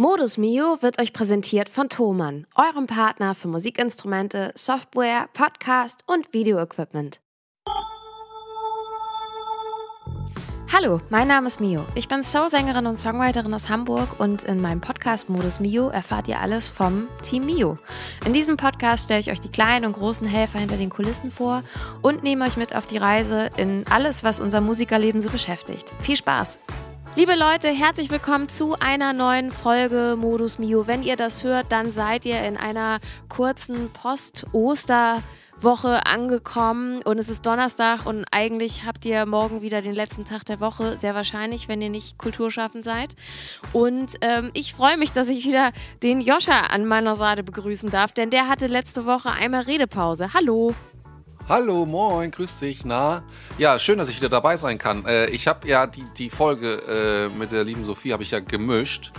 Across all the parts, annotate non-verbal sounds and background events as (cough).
Modus Mio wird euch präsentiert von Thomann, eurem Partner für Musikinstrumente, Software, Podcast und Videoequipment. Hallo, mein Name ist Mio. Ich bin Soul-Sängerin und Songwriterin aus Hamburg und in meinem Podcast Modus Mio erfahrt ihr alles vom Team Mio. In diesem Podcast stelle ich euch die kleinen und großen Helfer hinter den Kulissen vor und nehme euch mit auf die Reise in alles, was unser Musikerleben so beschäftigt. Viel Spaß! Liebe Leute, herzlich willkommen zu einer neuen Folge Modus Mio. Wenn ihr das hört, dann seid ihr in einer kurzen Post-Oster- Woche angekommen und es ist Donnerstag und eigentlich habt ihr morgen wieder den letzten Tag der Woche, sehr wahrscheinlich, wenn ihr nicht kulturschaffend seid. Und ähm, ich freue mich, dass ich wieder den Joscha an meiner Seite begrüßen darf, denn der hatte letzte Woche einmal Redepause. Hallo! Hallo, moin, grüß dich, na? Ja, schön, dass ich wieder dabei sein kann. Äh, ich habe ja die, die Folge äh, mit der lieben Sophie habe ich ja gemischt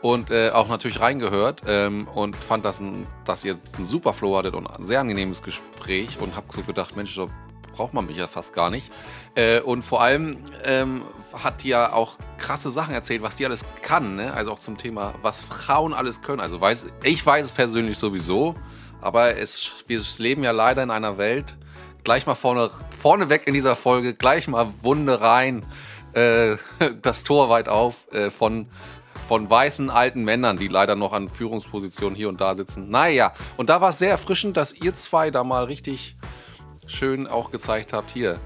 und äh, auch natürlich reingehört ähm, und fand, dass, ein, dass ihr einen super Flow hattet und ein sehr angenehmes Gespräch und habe so gedacht, Mensch, da braucht man mich ja fast gar nicht. Äh, und vor allem ähm, hat die ja auch krasse Sachen erzählt, was die alles kann, ne? Also auch zum Thema, was Frauen alles können. Also weiß, ich weiß es persönlich sowieso. Aber es, wir leben ja leider in einer Welt, gleich mal vorne, vorne weg in dieser Folge, gleich mal Wunde rein, äh, (laughs) das Tor weit auf äh, von, von weißen alten Männern, die leider noch an Führungspositionen hier und da sitzen. Naja, und da war es sehr erfrischend, dass ihr zwei da mal richtig schön auch gezeigt habt, hier,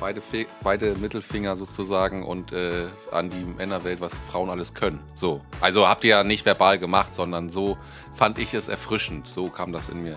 beide, Fe beide Mittelfinger sozusagen und äh, an die Männerwelt, was Frauen alles können. So, also habt ihr ja nicht verbal gemacht, sondern so fand ich es erfrischend. So kam das in mir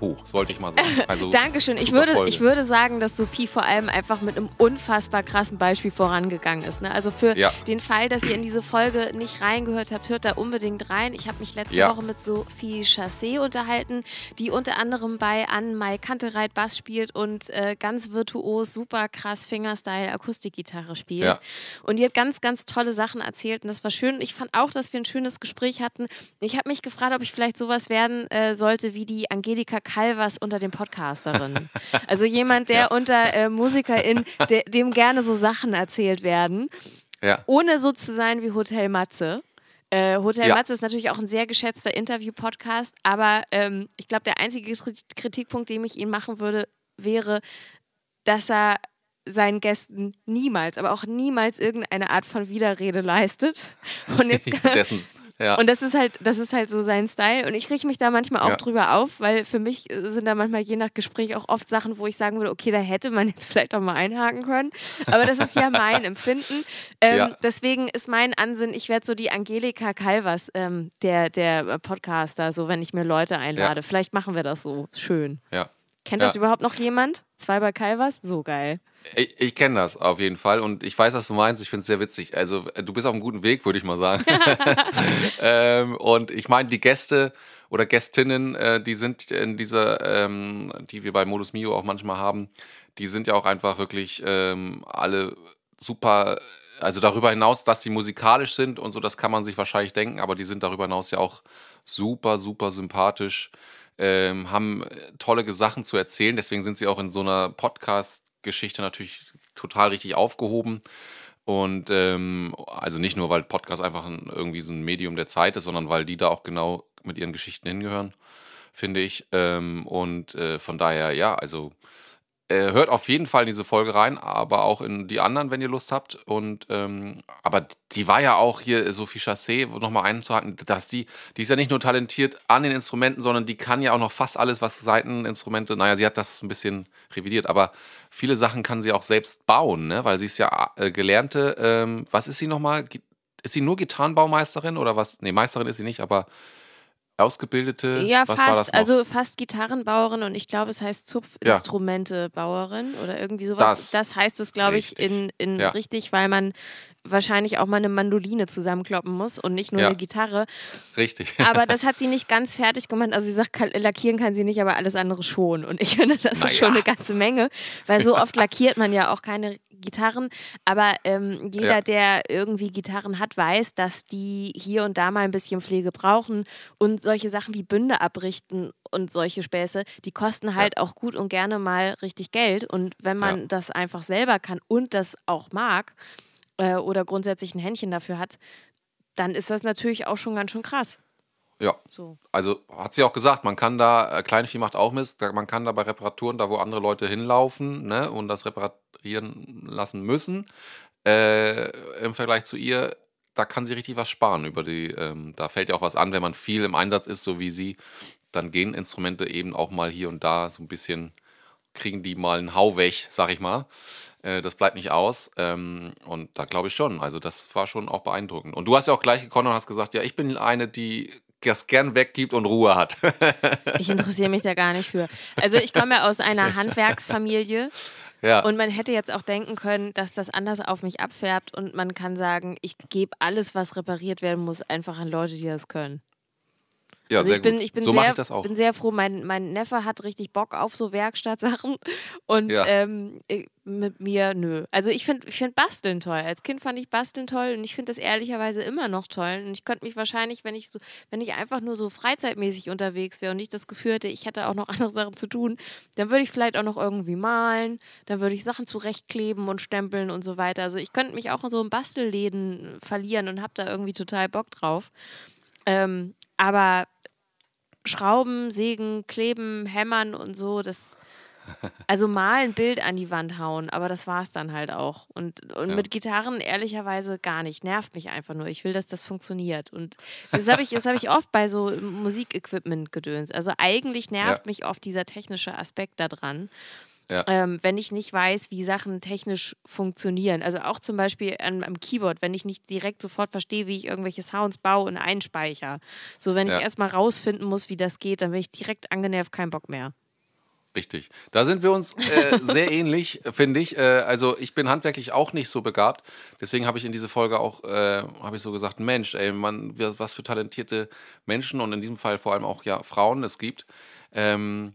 hoch, sollte ich mal sagen. Also (laughs) Dankeschön. Ich würde, ich würde sagen, dass Sophie vor allem einfach mit einem unfassbar krassen Beispiel vorangegangen ist. Ne? Also für ja. den Fall, dass ihr in diese Folge nicht reingehört habt, hört da unbedingt rein. Ich habe mich letzte ja. Woche mit Sophie Chassé unterhalten, die unter anderem bei Anne Mai Kantereit Bass spielt und äh, ganz virtuos, super krass Fingerstyle Akustikgitarre spielt. Ja. Und die hat ganz, ganz tolle Sachen erzählt und das war schön. Ich fand auch, dass wir ein schönes Gespräch hatten. Ich habe mich gefragt, ob ich vielleicht sowas werden äh, sollte wie die Angelika Calvas unter den Podcasterinnen. (laughs) Also jemand, der ja. unter äh, MusikerInnen, de, dem gerne so Sachen erzählt werden, ja. ohne so zu sein wie Hotel Matze. Äh, Hotel ja. Matze ist natürlich auch ein sehr geschätzter Interview-Podcast, aber ähm, ich glaube, der einzige Kritikpunkt, den ich ihm machen würde, wäre, dass er seinen Gästen niemals, aber auch niemals irgendeine Art von Widerrede leistet. Und jetzt (laughs) dessen, (laughs) Ja. Und das ist halt, das ist halt so sein Style. Und ich rieche mich da manchmal auch ja. drüber auf, weil für mich sind da manchmal je nach Gespräch auch oft Sachen, wo ich sagen würde, okay, da hätte man jetzt vielleicht auch mal einhaken können. Aber das ist ja (laughs) mein Empfinden. Ähm, ja. Deswegen ist mein Ansinn, ich werde so die Angelika Calvas, ähm, der, der Podcaster, so wenn ich mir Leute einlade. Vielleicht machen wir das so schön. Ja. Kennt ja. das überhaupt noch jemand? Zwei bei Calvas? So geil. Ich, ich kenne das auf jeden Fall und ich weiß, was du meinst. Ich finde es sehr witzig. Also, du bist auf einem guten Weg, würde ich mal sagen. (laughs) ähm, und ich meine, die Gäste oder Gästinnen, äh, die sind in dieser, ähm, die wir bei Modus Mio auch manchmal haben, die sind ja auch einfach wirklich ähm, alle super. Also darüber hinaus, dass sie musikalisch sind und so, das kann man sich wahrscheinlich denken, aber die sind darüber hinaus ja auch super, super sympathisch ähm, haben äh, tolle Sachen zu erzählen. Deswegen sind sie auch in so einer Podcast-Geschichte natürlich total richtig aufgehoben. Und ähm, also nicht nur, weil Podcast einfach ein, irgendwie so ein Medium der Zeit ist, sondern weil die da auch genau mit ihren Geschichten hingehören, finde ich. Ähm, und äh, von daher, ja, also äh, hört auf jeden Fall in diese Folge rein, aber auch in die anderen, wenn ihr Lust habt. Und ähm, aber die war ja auch hier äh, Sophie Chassé, nochmal einzuhaken, dass die, die ist ja nicht nur talentiert an den Instrumenten, sondern die kann ja auch noch fast alles, was Seiteninstrumente. Naja, sie hat das ein bisschen revidiert, aber viele Sachen kann sie auch selbst bauen, ne? Weil sie ist ja äh, gelernte. Ähm, was ist sie nochmal? Ist sie nur Gitarrenbaumeisterin oder was? Ne, Meisterin ist sie nicht, aber ausgebildete? Ja, fast. Also fast Gitarrenbauerin und ich glaube, es heißt Zupfinstrumentebauerin ja. oder irgendwie sowas. Das, das heißt es, glaube ich, in, in ja. richtig, weil man wahrscheinlich auch mal eine Mandoline zusammenkloppen muss und nicht nur ja. eine Gitarre. Richtig. (laughs) Aber das hat sie nicht ganz fertig gemacht. Also sie sagt, lackieren kann sie nicht, aber alles andere schon. Und ich finde, das ist ja. schon eine ganze Menge, weil so oft lackiert man ja auch keine Gitarren. Aber ähm, jeder, ja. der irgendwie Gitarren hat, weiß, dass die hier und da mal ein bisschen Pflege brauchen und solche Sachen wie Bünde abrichten und solche Späße, die kosten halt ja. auch gut und gerne mal richtig Geld. Und wenn man ja. das einfach selber kann und das auch mag, äh, oder grundsätzlich ein Händchen dafür hat, dann ist das natürlich auch schon ganz schön krass. Ja. So. Also hat sie auch gesagt, man kann da, äh, Kleinvieh macht auch Mist, man kann da bei Reparaturen, da wo andere Leute hinlaufen ne, und das reparieren lassen müssen, äh, im Vergleich zu ihr, da kann sie richtig was sparen über die, ähm, da fällt ja auch was an, wenn man viel im Einsatz ist, so wie sie, dann gehen Instrumente eben auch mal hier und da so ein bisschen, kriegen die mal einen Hau weg, sag ich mal. Äh, das bleibt nicht aus. Ähm, und da glaube ich schon. Also, das war schon auch beeindruckend. Und du hast ja auch gleich gekonnt und hast gesagt: Ja, ich bin eine, die das gern weggibt und Ruhe hat. ich interessiere mich da gar nicht für. Also, ich komme ja aus einer Handwerksfamilie. (laughs) Ja. Und man hätte jetzt auch denken können, dass das anders auf mich abfärbt und man kann sagen, ich gebe alles, was repariert werden muss, einfach an Leute, die das können. Ja, also ich bin, ich bin, so sehr, bin sehr froh. Mein, mein Neffe hat richtig Bock auf so Werkstattsachen (laughs) und ja. ähm, äh, mit mir nö. Also ich finde ich find Basteln toll. Als Kind fand ich Basteln toll und ich finde das ehrlicherweise immer noch toll. Und ich könnte mich wahrscheinlich, wenn ich so, wenn ich einfach nur so freizeitmäßig unterwegs wäre und nicht das Gefühl hätte, ich hätte auch noch (laughs) andere Sachen zu tun, dann würde ich vielleicht auch noch irgendwie malen, dann würde ich Sachen zurechtkleben und stempeln und so weiter. Also ich könnte mich auch in so in Bastelläden verlieren und habe da irgendwie total Bock drauf. Ähm, aber Schrauben, Sägen, Kleben, Hämmern und so, das. Also mal ein Bild an die Wand hauen, aber das war es dann halt auch. Und, und ja. mit Gitarren ehrlicherweise gar nicht. Nervt mich einfach nur. Ich will, dass das funktioniert. Und das habe ich, hab ich oft bei so Musikequipment gedöns. Also eigentlich nervt ja. mich oft dieser technische Aspekt daran. Ähm, wenn ich nicht weiß, wie Sachen technisch funktionieren. Also auch zum Beispiel an, am Keyboard, wenn ich nicht direkt sofort verstehe, wie ich irgendwelche Sounds baue und einspeichere. So, wenn ja. ich erstmal rausfinden muss, wie das geht, dann bin ich direkt angenervt, kein Bock mehr. Richtig. Da sind wir uns äh, sehr (laughs) ähnlich, finde ich. Äh, also ich bin handwerklich auch nicht so begabt. Deswegen habe ich in dieser Folge auch, äh, habe ich so gesagt, Mensch, ey, man, was für talentierte Menschen und in diesem Fall vor allem auch ja Frauen es gibt. Ähm,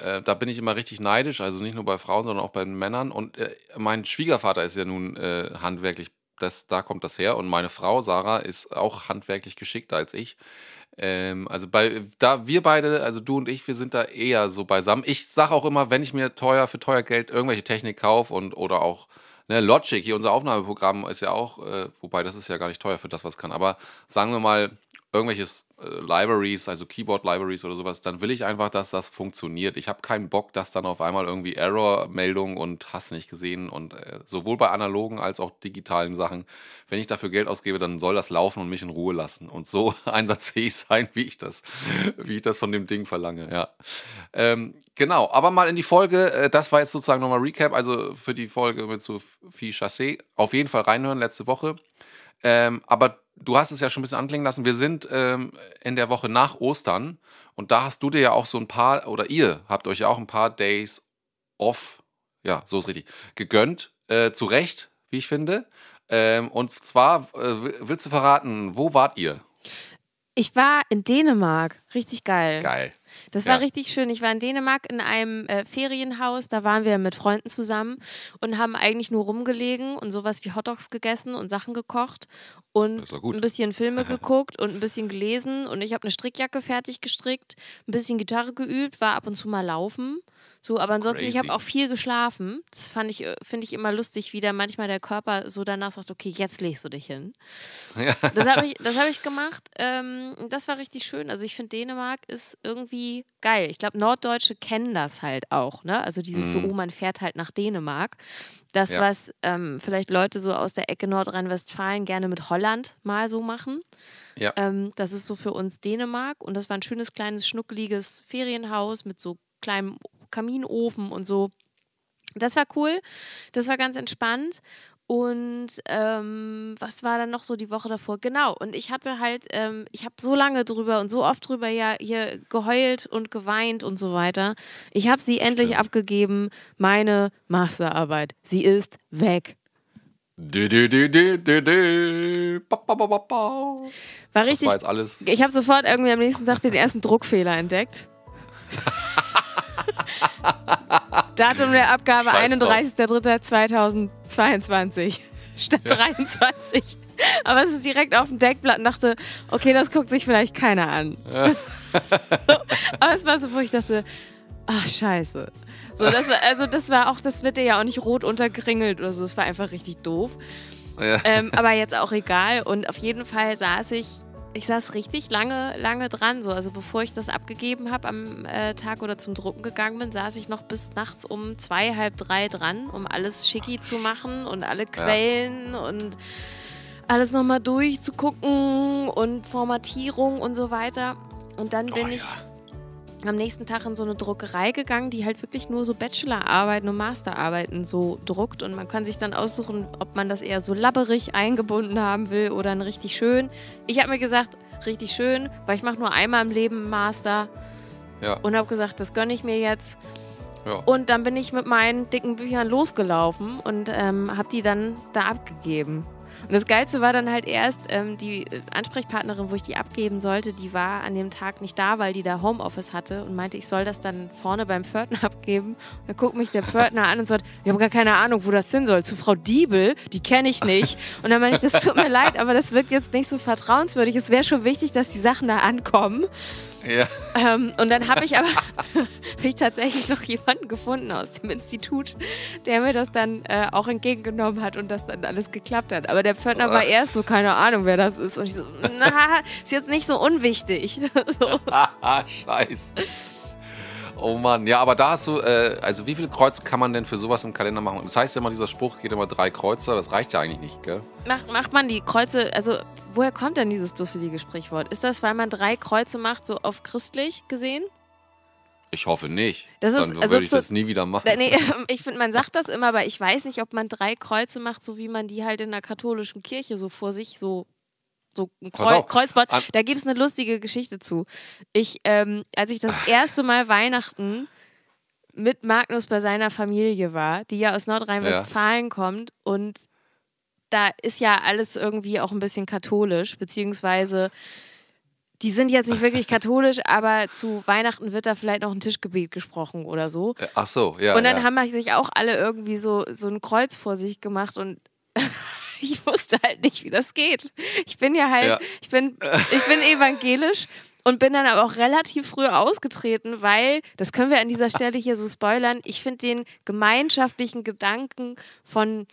äh, da bin ich immer richtig neidisch, also nicht nur bei Frauen, sondern auch bei Männern. Und äh, mein Schwiegervater ist ja nun äh, handwerklich, das, da kommt das her. Und meine Frau Sarah ist auch handwerklich geschickter als ich. Ähm, also bei da wir beide, also du und ich, wir sind da eher so beisammen. Ich sage auch immer, wenn ich mir teuer für teuer Geld irgendwelche Technik kaufe und oder auch ne, Logic, hier unser Aufnahmeprogramm ist ja auch, äh, wobei das ist ja gar nicht teuer für das, was kann. Aber sagen wir mal irgendwelches äh, Libraries, also Keyboard-Libraries oder sowas, dann will ich einfach, dass das funktioniert. Ich habe keinen Bock, dass dann auf einmal irgendwie Error-Meldungen und hast nicht gesehen und äh, sowohl bei analogen als auch digitalen Sachen. Wenn ich dafür Geld ausgebe, dann soll das laufen und mich in Ruhe lassen und so (laughs) einsatzfähig sein, wie ich das, wie ich das von dem Ding verlange. Ja, ähm, genau. Aber mal in die Folge. Äh, das war jetzt sozusagen nochmal Recap. Also für die Folge mit zu so Chassé auf jeden Fall reinhören letzte Woche. Ähm, aber du hast es ja schon ein bisschen anklingen lassen, wir sind ähm, in der Woche nach Ostern und da hast du dir ja auch so ein paar, oder ihr habt euch ja auch ein paar Days off, ja, so ist richtig, gegönnt, äh, zu Recht, wie ich finde. Ähm, und zwar, äh, willst du verraten, wo wart ihr? Ich war in Dänemark, richtig geil. Geil. Das war richtig schön. Ich war in Dänemark in einem äh, Ferienhaus. Da waren wir mit Freunden zusammen und haben eigentlich nur rumgelegen und sowas wie Hotdogs gegessen und Sachen gekocht und ein bisschen Filme (laughs) geguckt und ein bisschen gelesen und ich habe eine Strickjacke fertig gestrickt, ein bisschen Gitarre geübt, war ab und zu mal laufen. So, aber ansonsten, Crazy. ich habe auch viel geschlafen. Das fand ich, äh, finde ich immer lustig, wie da manchmal der Körper so danach sagt, okay, jetzt legst du dich hin. (laughs) Ja. Das habe ich, hab ich gemacht. Ähm, das war richtig schön. Also ich finde, Dänemark ist irgendwie geil. Ich glaube, Norddeutsche kennen das halt auch. Ne? Also dieses mhm. so, oh, man fährt halt nach Dänemark. Das, ja. was ähm, vielleicht Leute so aus der Ecke Nordrhein-Westfalen gerne mit Holland mal so machen. Ja. Ähm, das ist so für uns Dänemark und das war ein schönes, kleines, schnuckeliges Ferienhaus mit so kleinem Kaminofen und so. Das war cool, das war ganz entspannt und ähm, was war dann noch so die Woche davor? Genau, und ich hatte halt, ähm, ich habe so lange drüber und so oft drüber ja hier geheult und geweint und so weiter. Ich habe sie endlich abgegeben, meine Masterarbeit. Sie ist weg. Du, du, du, ba, ba, ba, war richtig. Das war alles. Ich habe sofort irgendwie am nächsten Tag den ersten Druckfehler entdeckt. (laughs) Datum der Abgabe 31.03.2022 (laughs) statt ja. 23. Aber es ist direkt auf dem Deckblatt und dachte, okay, das guckt sich vielleicht keiner an. Ja. (laughs) aber es war so, wo ich dachte, ach scheiße. So, das war, also das war auch, das wird dir ja auch nicht rot untergeringelt oder so. Es war einfach richtig doof. Ja. Ähm, aber jetzt auch egal. Und auf jeden Fall saß ich ich saß richtig lange, lange dran. So. Also bevor ich das abgegeben habe am äh, Tag oder zum Drucken gegangen bin, saß ich noch bis nachts um zwei, halb drei dran, um alles schicki zu machen und alle Quellen ja. und alles nochmal durchzugucken und Formatierung und so weiter. Und dann oh bin oh, ich am nächsten Tag in so eine Druckerei gegangen, die halt wirklich nur so Bachelorarbeiten und Masterarbeiten so druckt. Und man kann sich dann aussuchen, ob man das eher so labberig eingebunden haben will oder ein richtig schön. Ich habe mir gesagt, richtig schön, weil ich mache nur einmal im Leben Master. Ja. Und habe gesagt, das gönne ich mir jetzt. Ja. Und dann bin ich mit meinen dicken Büchern losgelaufen und ähm, habe die dann da abgegeben. Und das Geilste war dann halt erst, ähm, die äh, Ansprechpartnerin, wo ich die abgeben sollte, die war an dem Tag nicht da, weil die da Homeoffice hatte und meinte, ich soll das dann vorne beim Pförtner (laughs) abgeben. Und dann guckt mich der Pförtner an und sagt, ich habe gar keine Ahnung, wo das hin soll. Zu Frau Diebel, die kenne ich nicht. Und dann meine ich, das tut mir (laughs) leid, aber das wirkt jetzt nicht so vertrauenswürdig. Es wäre schon wichtig, dass die Sachen da ankommen. Ja. Ähm, und dann habe ich aber (laughs) hab ich tatsächlich noch jemanden gefunden aus dem Institut, der mir das dann äh, auch entgegengenommen hat und das dann alles geklappt hat. Aber der Pförtner war erst so, keine Ahnung, wer das ist. Und ich so, (laughs) na, ist jetzt nicht so unwichtig. (laughs) so. (laughs) Scheiße. Oh Mann, ja, aber da hast du, äh, also wie viele Kreuze kann man denn für sowas im Kalender machen? Das heißt ja immer, dieser Spruch geht immer drei Kreuzer, das reicht ja eigentlich nicht, gell? Macht, macht man die Kreuze, also woher kommt denn dieses dusselige Sprichwort? Ist das, weil man drei Kreuze macht, so auf christlich gesehen? Ich hoffe nicht. Das ist, Dann also würde ich zu, das nie wieder machen. Nee, (laughs) ich finde, man sagt das immer, aber ich weiß nicht, ob man drei Kreuze macht, so wie man die halt in der katholischen Kirche so vor sich so so ein Kreu Kreuzband. Da gibt es eine lustige Geschichte zu. Ich, ähm, als ich das ah. erste Mal Weihnachten mit Magnus bei seiner Familie war, die ja aus Nordrhein-Westfalen ja. kommt und da ist ja alles irgendwie auch ein bisschen katholisch, beziehungsweise die sind jetzt nicht wirklich katholisch, aber zu Weihnachten wird da vielleicht noch ein Tischgebet gesprochen oder so. Äh, ach so, ja. Und dann ja. haben halt sich auch alle irgendwie so, so ein Kreuz vor sich gemacht und (laughs) ich wusste halt nicht, wie das geht. Ich bin ja halt, ja. ich bin, ich bin evangelisch und bin dann aber auch relativ früh ausgetreten, weil, das können wir an dieser Stelle hier so spoilern, ich finde den gemeinschaftlichen Gedanken von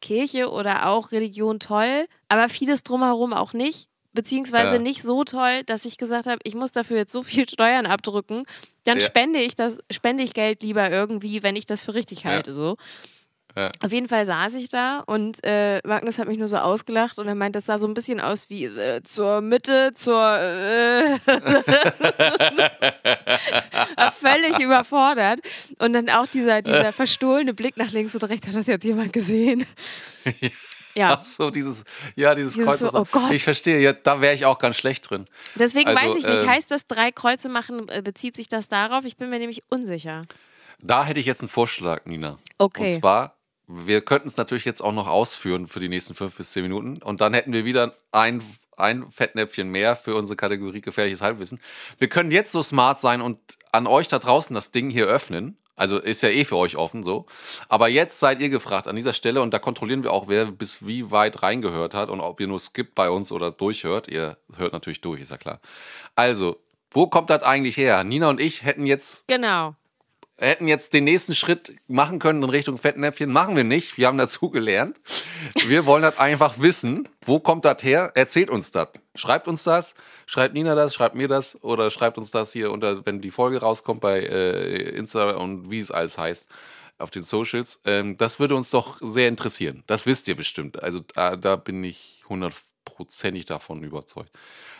Kirche oder auch Religion toll, aber vieles drumherum auch nicht beziehungsweise ja. nicht so toll, dass ich gesagt habe, ich muss dafür jetzt so viel (laughs) Steuern abdrücken, dann ja. spende ich das, spende ich Geld lieber irgendwie, wenn ich das für richtig halte. Ja. So. Auf jeden Fall saß ich da und äh, Magnus hat mich nur so ausgelacht und er meint, das sah so ein bisschen aus wie äh, zur Mitte, zur äh, (laughs) völlig überfordert. Und dann auch dieser, dieser (laughs) verstohlene Blick nach links und rechts, hat das jetzt jemand gesehen? Ja. so dieses, ja, dieses, dieses Kreuz. So, oh Gott. Ich verstehe, ja, da wäre ich auch ganz schlecht drin. Deswegen also, weiß ich nicht, äh, heißt das drei Kreuze machen, äh, bezieht sich das darauf? Ich bin mir nämlich unsicher. Da hätte ich jetzt einen Vorschlag, Nina. Okay. Und zwar, wir könnten es natürlich jetzt auch noch ausführen für die nächsten fünf bis zehn Minuten und dann hätten wir wieder ein, ein Fettnäpfchen mehr für unsere Kategorie gefährliches Halbwissen. Wir können jetzt so smart sein und an euch da draußen das Ding hier öffnen also ist ja eh für euch offen so. Aber jetzt seid ihr gefragt an dieser Stelle und da kontrollieren wir auch, wer bis wie weit reingehört hat und ob ihr nur skippt bei uns oder durchhört. Ihr hört natürlich durch, ist ja klar. Also, wo kommt das eigentlich her? Nina und ich hätten jetzt. Genau hätten jetzt den nächsten Schritt machen können in Richtung Fettnäpfchen. Machen wir nicht. Wir haben dazugelernt. Wir wollen das einfach wissen. Wo kommt das her? Erzählt uns das. Schreibt uns das. Schreibt Nina das. Schreibt mir das. Oder schreibt uns das hier unter, wenn die Folge rauskommt bei äh, Insta und wie es alles heißt auf den Socials. Ähm, das würde uns doch sehr interessieren. Das wisst ihr bestimmt. Also da, äh, da bin ich hundertprozentig davon überzeugt.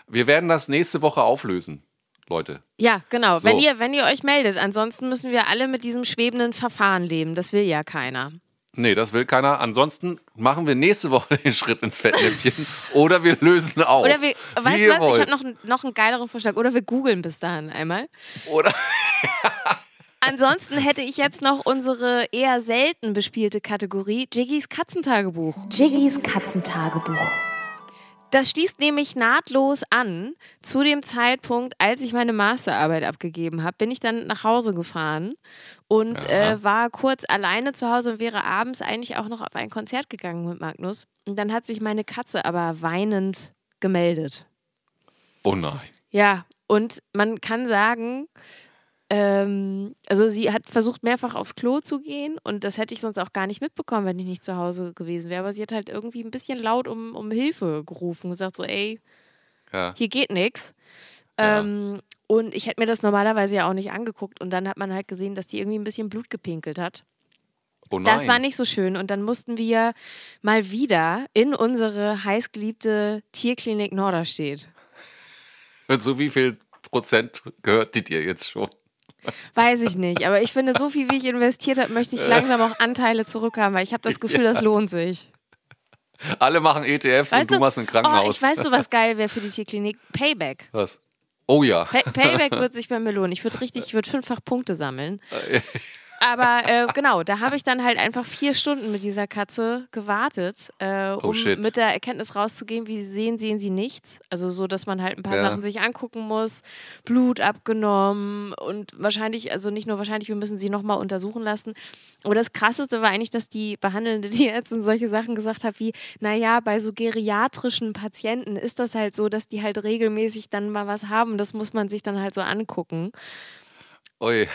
Wir werden das nächste Woche auflösen. Leute. Ja, genau. So. Wenn, ihr, wenn ihr euch meldet, ansonsten müssen wir alle mit diesem schwebenden Verfahren leben. Das will ja keiner. Nee, das will keiner. Ansonsten machen wir nächste (laughs) Woche den Schritt ins Fettnäpfchen oder wir lösen auf. Oder wir, weißt du was, wollt. ich habe noch, noch einen geileren Vorschlag. Oder wir googeln bis dahin einmal. Oder. (laughs) Ansonsten hätte ich jetzt noch unsere eher selten bespielte Kategorie Jiggys Katzentagebuch. Jiggys Katzentagebuch. Das schließt nämlich nahtlos an. Zu dem Zeitpunkt, als ich meine Masterarbeit abgegeben habe, bin ich dann nach Hause gefahren und äh, war kurz alleine zu Hause und wäre abends eigentlich auch noch auf ein Konzert gegangen mit Magnus. Und dann hat sich meine Katze aber weinend gemeldet. Oh nein. Ja, und man kann sagen, ähm, also sie hat versucht mehrfach aufs Klo zu gehen und das hätte ich sonst auch gar nicht mitbekommen, wenn ich nicht zu Hause gewesen wäre. Aber sie hat halt irgendwie ein bisschen laut um, um Hilfe gerufen, gesagt so, ey, ja. hier geht nichts. Ja. Ähm, und ich hätte mir das normalerweise ja auch nicht angeguckt und dann hat man halt gesehen, dass die irgendwie ein bisschen Blut gepinkelt hat. Oh das war nicht so schön. Und dann mussten wir mal wieder in unsere heißgeliebte Tierklinik Norderstedt. Und (laughs) so wie viel Prozent gehört die dir jetzt schon? Weiß ich nicht, aber ich finde, so viel wie ich investiert habe, möchte ich langsam auch Anteile zurückhaben, weil ich habe das Gefühl, ja. das lohnt sich. Alle machen ETFs weißt und du, machst ein Krankenhaus. Oh, ich weißt du, was geil wäre für die Tierklinik? Payback. Was? Oh ja. Pay Payback wird sich bei mir lohnen. Ich würde richtig, ich würde fünffach Punkte sammeln. (laughs) Aber äh, genau, da habe ich dann halt einfach vier Stunden mit dieser Katze gewartet, äh, oh, um oh mit der Erkenntnis rauszugehen, wie sie sehen, sehen sie nichts. Also so, dass man halt ein paar ja. Sachen sich angucken muss, Blut abgenommen und wahrscheinlich, also nicht nur wahrscheinlich, wir müssen sie nochmal untersuchen lassen. Aber das Krasseste war eigentlich, dass die behandelnde Tierärztin solche Sachen gesagt hat wie, naja, bei so geriatrischen Patienten ist das halt so, dass die halt regelmäßig dann mal was haben. Das muss man sich dann halt so angucken. Ui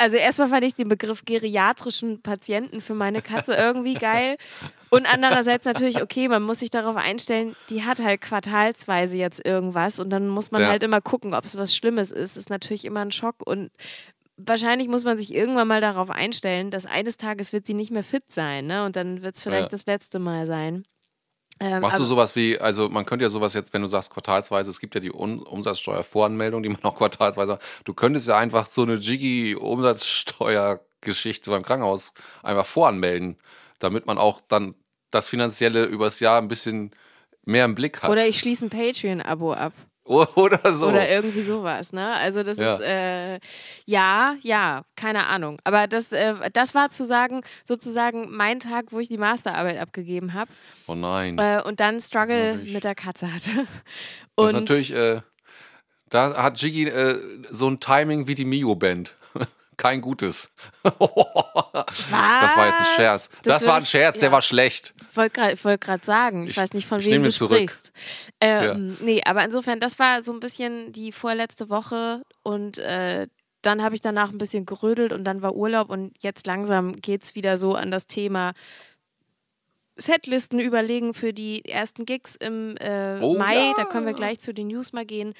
also erstmal fand ich den Begriff geriatrischen Patienten für meine Katze irgendwie geil. Und andererseits natürlich, okay, man muss sich darauf einstellen, die hat halt quartalsweise jetzt irgendwas und dann muss man ja. halt immer gucken, ob es was Schlimmes ist. Ist natürlich immer ein Schock und wahrscheinlich muss man sich irgendwann mal darauf einstellen, dass eines Tages wird sie nicht mehr fit sein ne? und dann wird es vielleicht ja. das letzte Mal sein. Ähm, Machst du also sowas wie, also man könnte ja sowas jetzt, wenn du sagst quartalsweise, es gibt ja die um Umsatzsteuervoranmeldung, die man auch quartalsweise, du könntest ja einfach so eine Jiggy-Umsatzsteuergeschichte beim Krankenhaus einfach voranmelden, damit man auch dann das Finanzielle übers Jahr ein bisschen mehr im Blick hat. Oder ich schließe ein Patreon-Abo ab. (laughs) Oder so. Oder irgendwie sowas, ne? Also das ja. ist, äh, ja, ja, keine Ahnung. Aber das, äh, das war zu sagen, sozusagen mein Tag, wo ich die Masterarbeit abgegeben habe. Oh nein. Äh, und dann Struggle mit der Katze hatte. Und (laughs) das ist natürlich, äh, da hat Jiggy äh, so ein Timing wie die Mio-Band. (laughs) kein gutes. (laughs) das war jetzt ein Scherz. Das, das war ein Scherz, ja. der war schlecht. Ich Wollte gerade sagen, ich, ich, weiß nicht, von wem du zurück. sprichst. Ähm, ja. Nee, aber insofern, das war so ein bisschen die vorletzte Woche und äh, dann habe ich danach ein bisschen gerödelt und dann war Urlaub und jetzt langsam geht es wieder so an das Thema Setlisten überlegen für die ersten Gigs im äh, oh, Mai. Ja. Da können wir gleich zu den News mal gehen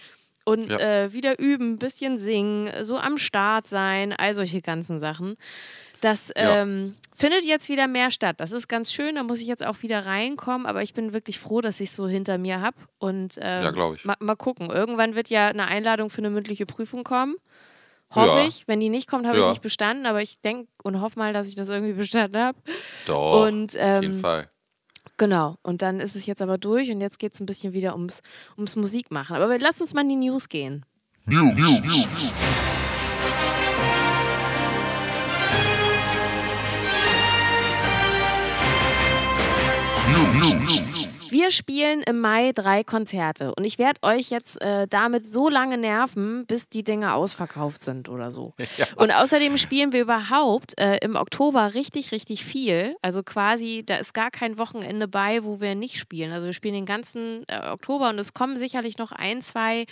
und ja. äh, wieder üben, ein bisschen singen, so am Start sein, all solche ganzen Sachen. Das ähm, ja. findet jetzt wieder mehr statt. Das ist ganz schön. Da muss ich jetzt auch wieder reinkommen. Aber ich bin wirklich froh, dass ich es so hinter mir habe. Und ähm, ja, glaube ich. Ma mal gucken. Irgendwann wird ja eine Einladung für eine mündliche Prüfung kommen. Hoffe ja. ich. Wenn die nicht kommt, habe ja. ich nicht bestanden. Aber ich denke und hoffe mal, dass ich das irgendwie (laughs) bestanden habe. Doch. Und, ähm, auf jeden ähm, Fall. Genau, und dann ist es jetzt aber durch und jetzt geht es ein bisschen wieder ums, ums Musikmachen. Aber lass uns mal in die News gehen. News, News, News. News, News. Wir spielen im Mai drei Konzerte und ich werde euch jetzt äh, damit so lange nerven, bis die Dinge ausverkauft sind oder so. (laughs) Ja. Und außerdem spielen wir überhaupt äh, im Oktober richtig, richtig viel. Also quasi, da ist gar kein Wochenende bei, wo wir nicht spielen. Also wir spielen den ganzen äh, Oktober und es kommen sicherlich noch ein, zwei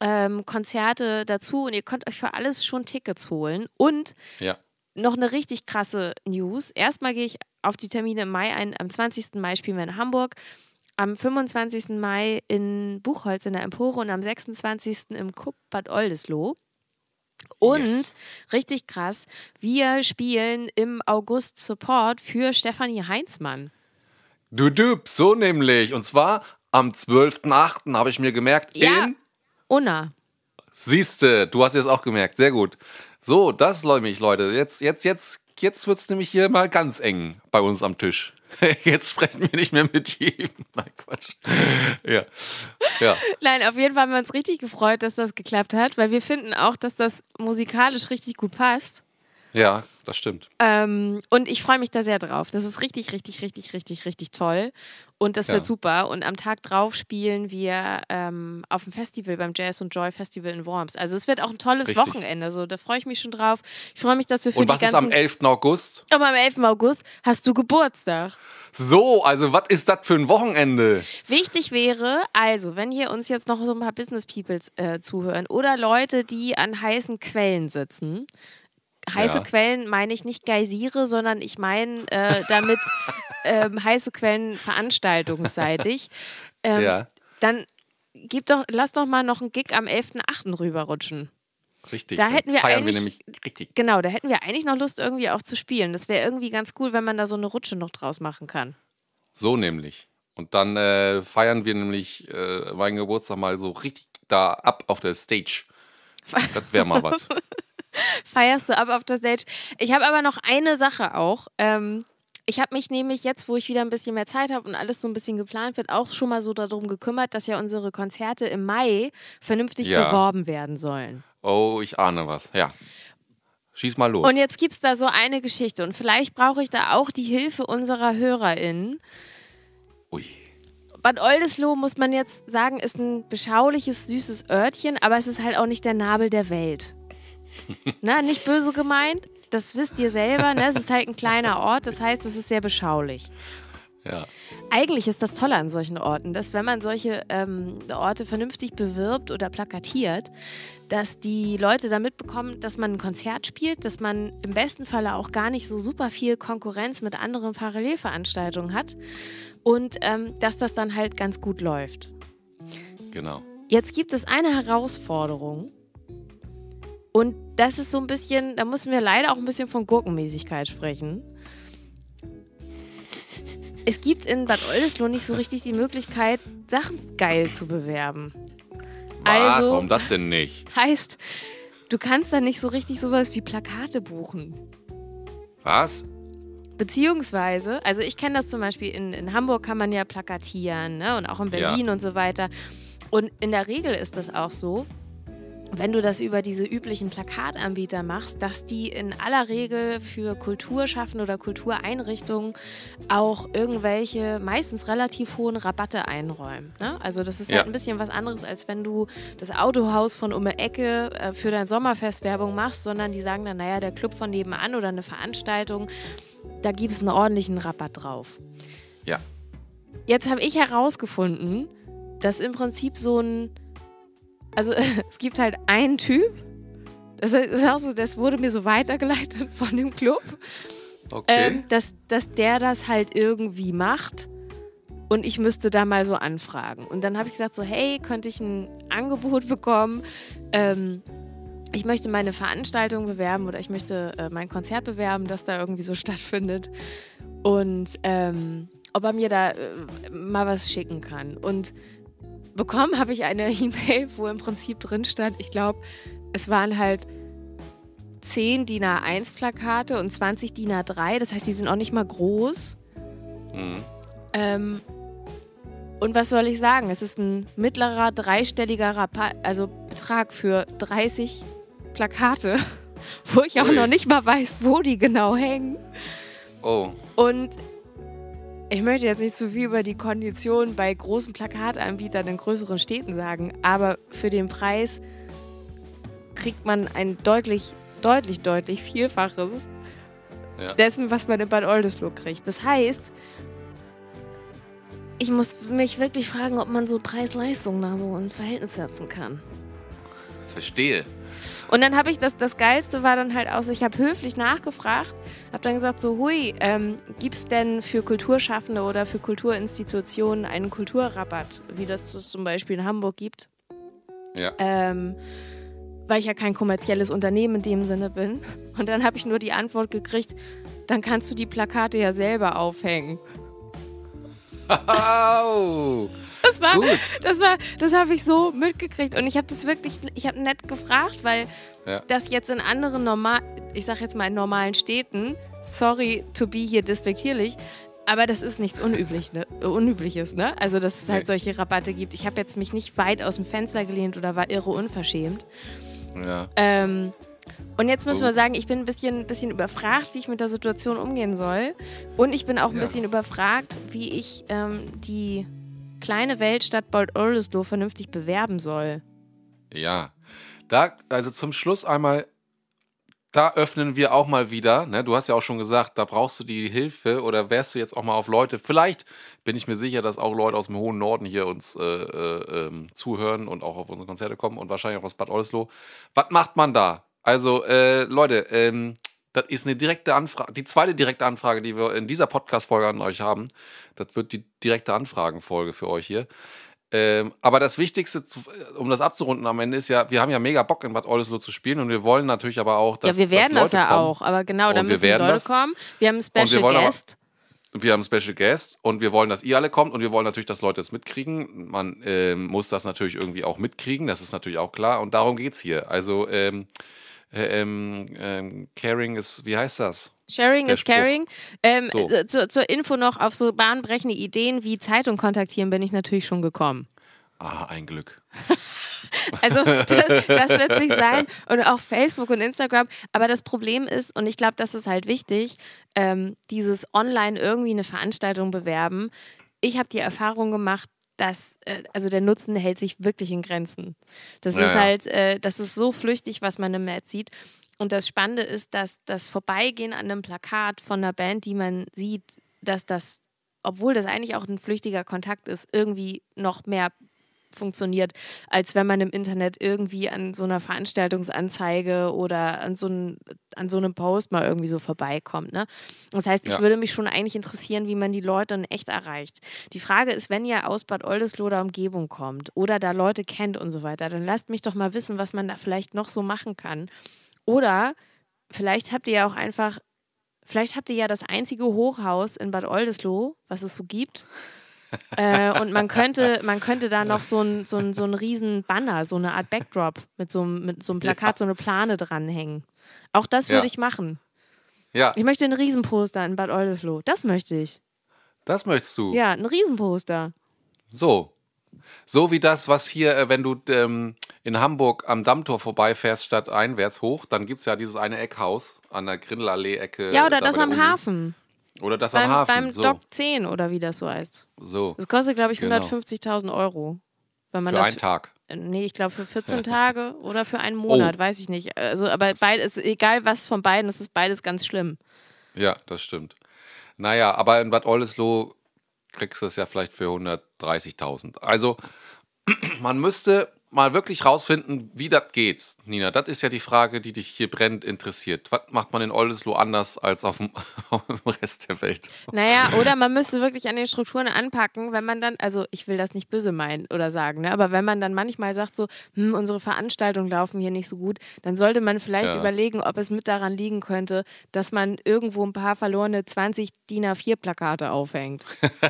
ähm, Konzerte dazu und ihr könnt euch für alles schon Tickets holen. Und ja noch eine richtig krasse News. Erstmal gehe ich auf die Termine im Mai ein. Am 20. Mai spielen wir in Hamburg, am 25. Mai in Buchholz in der Empore und am 26. im Kupp Bad Oldesloe. Und yes. richtig krass, wir spielen im August Support für Stefanie Heinzmann. Du düb, so nämlich. Und zwar am 12.8. habe ich mir gemerkt ja. in Unna. Siehste, du hast es auch gemerkt. Sehr gut. So, das nämlich, Leute. Jetzt, jetzt, jetzt, jetzt wird es nämlich hier mal ganz eng bei uns am Tisch. (laughs) Jetzt sprechen wir nicht mehr mit jedem. (laughs) Nein, Quatsch. Ja. ja. Nein, auf jeden Fall haben wir uns richtig gefreut, dass das geklappt hat, weil wir finden auch, dass das musikalisch richtig gut passt. Ja, das stimmt. Ähm, und ich freue mich da sehr drauf. Das ist richtig, richtig, richtig, richtig, richtig toll. Und das ja. wird super. Und am Tag drauf spielen wir ähm, auf dem Festival beim Jazz und Joy Festival in Worms. Also es wird auch ein tolles richtig. Wochenende. So, da freue ich mich schon drauf. Ich freue mich, dass wir für und die ganzen... Und was ist am 11. August? Aber am 11. August hast du Geburtstag. So, also was ist das für ein Wochenende? Wichtig wäre, also wenn hier uns jetzt noch so ein paar Business People äh, zuhören oder Leute, die an heißen Quellen sitzen, heiße ja. Quellen meine ich nicht Geysire, sondern ich meine äh, damit (laughs) äh, heiße Quellen veranstaltungsseitig. Ähm, ja. Dann gib doch, lass doch mal noch einen Gig am 11.8. rüberrutschen. Richtig. Da hätten wir feiern eigentlich, wir nämlich richtig. Genau, da hätten wir eigentlich noch Lust, irgendwie auch zu spielen. Das wäre irgendwie ganz cool, wenn man da so eine Rutsche noch draus machen kann. So nämlich. Und dann äh, feiern wir nämlich äh, meinen Geburtstag mal so richtig da ab auf der Stage. (laughs) Das wäre mal was. (laughs) Feierst du ab auf der Stage. Ich habe aber noch eine Sache auch. Ähm, ich habe mich nämlich jetzt, wo ich wieder ein bisschen mehr Zeit habe und alles so ein bisschen geplant wird, auch schon mal so darum gekümmert, dass ja unsere Konzerte im Mai vernünftig ja. beworben werden sollen. Oh, ich ahne was, ja. Schieß mal los. Und jetzt gibt es da so eine Geschichte und vielleicht brauche ich da auch die Hilfe unserer HörerInnen. Ui. Bad Oldesloe, muss man jetzt sagen, ist ein beschauliches, süßes Örtchen, aber es ist halt auch nicht der Nabel der Welt. Na, ne, nicht böse gemeint. Das wisst ihr selber. Ne? Es ist halt ein kleiner Ort. Das heißt, es ist sehr beschaulich. Ja. Eigentlich ist das Tolle an solchen Orten, dass wenn man solche ähm, Orte vernünftig bewirbt oder plakatiert, dass die Leute da mitbekommen, dass man ein Konzert spielt, dass man im besten Falle auch gar nicht so super viel Konkurrenz mit anderen Parallelveranstaltungen hat und ähm, dass das dann halt ganz gut läuft. Genau. Jetzt gibt es eine Herausforderung, und das ist so ein bisschen, da müssen wir leider auch ein bisschen von Gurkenmäßigkeit sprechen. Es gibt in Bad Oldesloe nicht so richtig die Möglichkeit, Sachen geil zu bewerben. Was? Also, Warum das denn nicht? Heißt, du kannst da nicht so richtig sowas wie Plakate buchen. Was? Beziehungsweise, also ich kenne das zum Beispiel, in, in Hamburg kann man ja plakatieren ne? und auch in Berlin ja. und so weiter. Und in der Regel ist das auch so, wenn du das über diese üblichen Plakatanbieter machst, dass die in aller Regel für Kulturschaffende oder Kultureinrichtungen auch irgendwelche meistens relativ hohen Rabatte einräumen. Ne? Also das ist halt ja. halt ein bisschen was anderes, als wenn du das Autohaus von um die Ecke äh, für dein Sommerfest Werbung machst, sondern die sagen dann, naja, der Club von nebenan oder eine Veranstaltung, da gibt es einen ordentlichen Rabatt drauf. Ja. Jetzt habe ich herausgefunden, dass im Prinzip so ein also (laughs) es gibt halt einen Typ, das, ist auch so, das wurde mir so weitergeleitet (laughs) von dem Club, okay. ähm, dass, dass der das halt irgendwie macht und ich müsste da mal so anfragen. Und dann habe ich gesagt so, hey, könnte ich ein Angebot bekommen? Ähm, ich möchte meine Veranstaltung bewerben oder ich möchte äh, mein Konzert bewerben, das da irgendwie so (laughs) stattfindet. Und ähm, ob er mir da äh, mal was schicken kann. Und bekommen habe ich eine (laughs) E-Mail, wo im Prinzip drin stand, ich glaube, es waren halt 10 DIN A1 Plakate und 20 DIN A3. Das heißt, die sind auch nicht mal groß. Mhm. Ähm, und was soll ich sagen? Es ist ein mittlerer, dreistelliger Rapa also Betrag für 30 Plakate, (laughs) wo ich auch Ui. noch nicht mal weiß, wo die genau hängen. Oh. Und ich möchte jetzt nicht zu viel über die Konditionen bei großen Plakatanbietern in größeren Städten sagen, aber für den Preis kriegt man ein deutlich, deutlich, deutlich Vielfaches ja. dessen, was man in Bad Oldesloe kriegt. Das heißt, ich muss mich wirklich fragen, ob man so Preis-Leistung da so in Verhältnis setzen kann. Verstehe. Und dann habe ich das, das Geilste war dann halt auch, so, ich habe höflich nachgefragt, habe dann gesagt so, hui, ähm, gibt es denn für Kulturschaffende oder für Kulturinstitutionen einen Kulturrabatt, wie das zum Beispiel in Hamburg gibt? Ja. Ähm, weil ich ja kein kommerzielles Unternehmen in dem Sinne bin. Und dann habe ich nur die Antwort gekriegt, dann kannst du die Plakate ja selber aufhängen. Oh das war, Gut. das war, das habe ich so mitgekriegt und ich habe das wirklich, ich habe nett gefragt, weil ja. das jetzt in anderen normal, ich sage jetzt mal in normalen Städten, sorry to be hier despektierlich, aber das ist nichts Unüblich, ne? Unübliches, ne? Also, dass es halt nee. solche Rabatte gibt. Ich habe jetzt mich nicht weit aus dem Fenster gelehnt oder war irre unverschämt. Ja. Ähm, und jetzt müssen oh. wir sagen, ich bin ein bisschen, bisschen überfragt, wie ich mit der Situation umgehen soll. Und ich bin auch ein ja. bisschen überfragt, wie ich ähm, die kleine Weltstadt Bold Oldesloe vernünftig bewerben soll. Ja, da, also zum Schluss einmal, da öffnen wir auch mal wieder. Ne? Du hast ja auch schon gesagt, da brauchst du die Hilfe oder wärst du jetzt auch mal auf Leute. Vielleicht bin ich mir sicher, dass auch Leute aus dem hohen Norden hier uns äh, äh, ähm, zuhören und auch auf unsere Konzerte kommen und wahrscheinlich auch aus Bad Oldesloe. Was macht man da? Also, äh, Leute, ähm, das ist eine direkte Anfrage. Die zweite direkte Anfrage, die wir in dieser Podcast-Folge an euch haben, das wird die direkte Anfragen-Folge für euch hier. Ähm, aber das Wichtigste, äh, um das abzurunden am Ende, ist ja, wir haben ja mega Bock in Bad Oldesloe zu spielen und wir wollen natürlich aber auch, dass Ja, wir werden das ja kommen. auch, aber genau, da müssen wir Leute das. kommen. Wir haben einen Special Guest. Aber, wir haben einen Special Guest und wir wollen, dass ihr alle kommt und wir wollen natürlich, dass Leute es mitkriegen. Man äh, muss das natürlich irgendwie auch mitkriegen, das ist natürlich auch klar und darum geht es hier. Also, ähm, äh, ähm, ähm, caring ist, wie heißt das? Sharing Der is Spruch. caring. Ähm, so. äh, zur Info noch, auf so bahnbrechende Ideen wie Zeitung kontaktieren bin ich natürlich schon gekommen. Ah, ein Glück. (laughs) also das, das wird sich sein und auch Facebook und Instagram. Aber das Problem ist, und ich glaube, das ist halt wichtig, ähm, dieses online irgendwie eine Veranstaltung bewerben. Ich habe die Erfahrung gemacht, das, äh, also der Nutzen hält sich wirklich in Grenzen. Das naja. ist halt, äh, das ist so flüchtig, was man im Netz sieht. Und das Spannende ist, dass das Vorbeigehen an einem Plakat von einer Band, die man sieht, dass das, obwohl das eigentlich auch ein flüchtiger Kontakt ist, irgendwie noch mehr funktioniert, als wenn man im Internet irgendwie an so einer Veranstaltungsanzeige oder an so, ein, an so einem Post mal irgendwie so vorbeikommt. Ne? Das heißt, ich ja. würde mich schon eigentlich interessieren, wie man die Leute in echt erreicht. Die Frage ist, wenn ihr aus Bad Oldesloe oder Umgebung kommt oder da Leute kennt und so weiter, dann lasst mich doch mal wissen, was man da vielleicht noch so machen kann. Oder vielleicht habt ihr ja auch einfach, vielleicht habt ihr ja das einzige Hochhaus in Bad Oldesloe, was es so gibt äh, und man könnte, man könnte da noch so ein, so, ein, so ein riesen Banner, so eine Art Backdrop mit so, einem, mit so einem Plakat, ja. so eine Plane dranhängen. Auch das würde ja. ich machen. Ja. Ich möchte einen Riesenposter in Bad Oldesloe. Das möchte ich. Das möchtest du? Ja, einen Riesenposter. So. So wie das, was hier, äh, wenn du ähm, in Hamburg am Dammtor vorbeifährst, statt einwärts hoch, dann gibt es ja dieses eine Eckhaus an der Grindelallee-Ecke. Ja, oder da das am Uni. Hafen. Oder das beim, am Hafen. Beim so. Doc 10 oder wie das so heißt. So. Das kostet, glaube ich, 150.000 genau. Euro. Wenn man für das einen Tag. Äh, nee, ich glaube für 14 Tage oder für einen Monat, oh. weiß ich nicht. Also, aber beides, egal was von beiden, es ist beides ganz schlimm. Ja, das stimmt. Naja, aber in Bad Oldesloe kriegst du es ja vielleicht für 130.000. Also, (clears throat) man müsste mal wirklich rausfinden, wie das geht, Nina. Das ist ja die Frage, die dich hier brennend interessiert. Was macht man in Oldesloe anders als auf dem, (laughs) auf dem, Rest der Welt? Naja, oder man müsste wirklich an den Strukturen anpacken, wenn man dann, also ich will das nicht böse meinen oder sagen, ne, aber wenn man dann manchmal sagt so, hm, unsere Veranstaltungen laufen hier nicht so gut, dann sollte man vielleicht ja. überlegen, ob es mit daran liegen könnte, dass man irgendwo ein paar verlorene 20 DIN A4-Plakate aufhängt,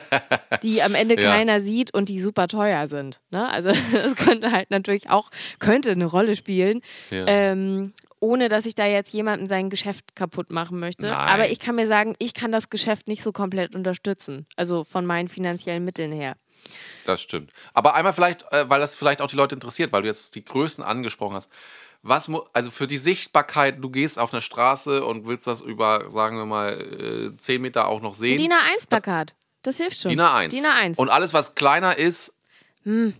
(laughs) die am Ende ja. keiner sieht und die super teuer sind. Ne? Also (laughs) das könnte halt natürlich auch könnte eine Rolle spielen. Ja. Ähm, ohne dass ich da jetzt jemanden sein Geschäft kaputt machen möchte. Nein. Aber ich kann mir sagen, ich kann das Geschäft nicht so komplett unterstützen. Also von meinen finanziellen Mitteln her. Das stimmt. Aber einmal vielleicht, äh, weil das vielleicht auch die Leute interessiert, weil du jetzt die Größen angesprochen hast. Was also für die Sichtbarkeit, du gehst auf eine Straße und willst das über, sagen wir mal, 10 äh, Meter auch noch sehen. DIN A1-Plakat. Das hilft schon. DIN A1. DIN A1. Und alles, was kleiner ist, hm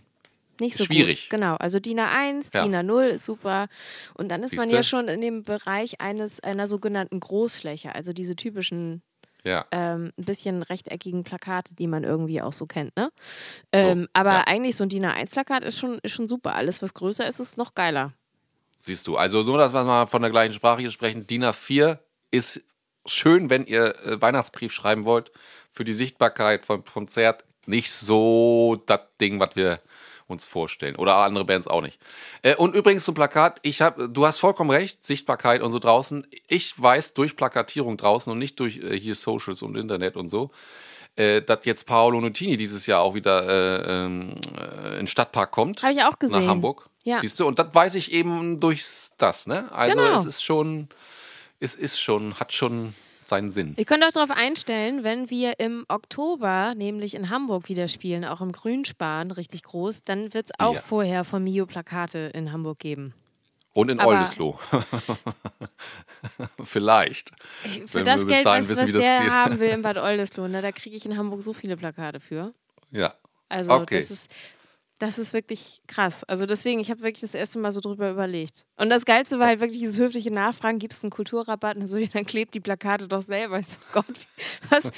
nicht so Schwierig. gut. Genau, also DIN A1, ja. DIN A0 ist super. Und dann ist Siehste? man ja schon in dem Bereich eines einer sogenannten Großfläche, also diese typischen ja. Ähm, ein bisschen rechteckigen Plakate, die man irgendwie auch so kennt. Ne? Ähm, so, aber ja. eigentlich so ein DIN A1-Plakat ist schon, ist schon super. Alles, was größer ist, ist noch geiler. Siehst du, also nur das, was wir von der gleichen Sprache hier sprechen, DIN A4 ist schön, wenn ihr äh, Weihnachtsbrief schreiben wollt, für die Sichtbarkeit vom Konzert. Nicht so das Ding, was wir uns vorstellen. Oder andere Bands auch nicht. Äh, und übrigens zum Plakat, ich hab, du hast vollkommen recht, Sichtbarkeit und so draußen. Ich weiß durch Plakatierung draußen und nicht durch äh, hier Socials und Internet und so, äh, dass jetzt Paolo Nutini dieses Jahr auch wieder äh, ähm, äh in den Stadtpark kommt. Habe ich auch gesehen. Nach Hamburg. Ja. Siehst du? Und das weiß ich eben durch das, ne? Also genau. es ist schon, es ist schon, hat schon seinen Sinn. Ihr könnt euch darauf einstellen, wenn wir im Oktober nämlich in Hamburg wieder spielen, auch im Grünspan, richtig groß, dann wird es auch ja. vorher von Mio Plakate in Hamburg geben. Und in Aber Oldesloe. (laughs) Vielleicht. Für wenn das Geld, was, wissen, was der geht. haben will in (laughs) Bad Oldesloe, ne? da kriege ich in Hamburg so viele Plakate für. Ja. Also okay. das ist, das ist wirklich krass. Also deswegen, ich habe wirklich das erste Mal so drüber überlegt. Und das Geilste war halt wirklich dieses höfliche Nachfragen, gibt es einen Kulturrabatt? Und so, ja, dann klebt die Plakate doch selber. Ich so, oh Gott, (laughs) was,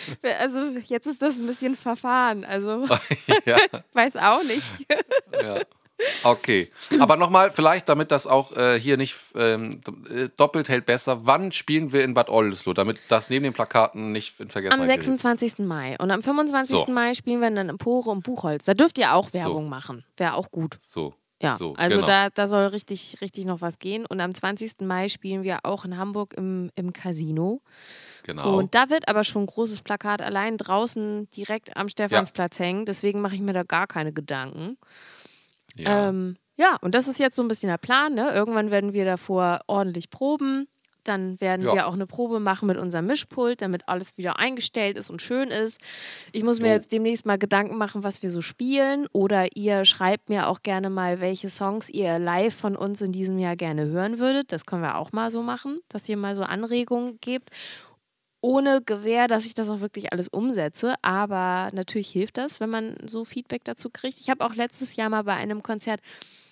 also jetzt ist das ein bisschen verfahren. Also (laughs) ja. (laughs) weiß auch nicht. ja. Okay, aber nochmal, vielleicht, damit das auch äh, hier nicht ähm, äh, doppelt hält besser, wann spielen wir in Bad Oldesloe, damit das neben den Plakaten nicht in Vergessenheit Am 26. Gerät. Mai und am 25. So. Mai spielen wir in der Empore und Buchholz. Da dürft ihr auch Werbung so. machen, wäre auch gut. So. Ja, so, also genau. da, da soll richtig, richtig noch was gehen. Und am 20. Mai spielen wir auch in Hamburg im, im Casino. Genau. Und da wird aber schon ein großes Plakat allein draußen direkt am Stephansplatz ja. hängen. Deswegen mache ich mir da gar keine Gedanken. Ja. Ähm, ja, und das ist jetzt so ein bisschen der Plan. Ne? Irgendwann werden wir davor ordentlich proben. Dann werden ja. wir auch eine Probe machen mit unserem Mischpult, damit alles wieder eingestellt ist und schön ist. Ich muss mir oh. jetzt demnächst mal Gedanken machen, was wir so spielen. Oder ihr schreibt mir auch gerne mal, welche Songs ihr live von uns in diesem Jahr gerne hören würdet. Das können wir auch mal so machen, dass ihr mal so Anregungen gebt ohne Gewähr, dass ich das auch wirklich alles umsetze. Aber natürlich hilft das, wenn man so Feedback dazu kriegt. Ich habe auch letztes Jahr mal bei einem Konzert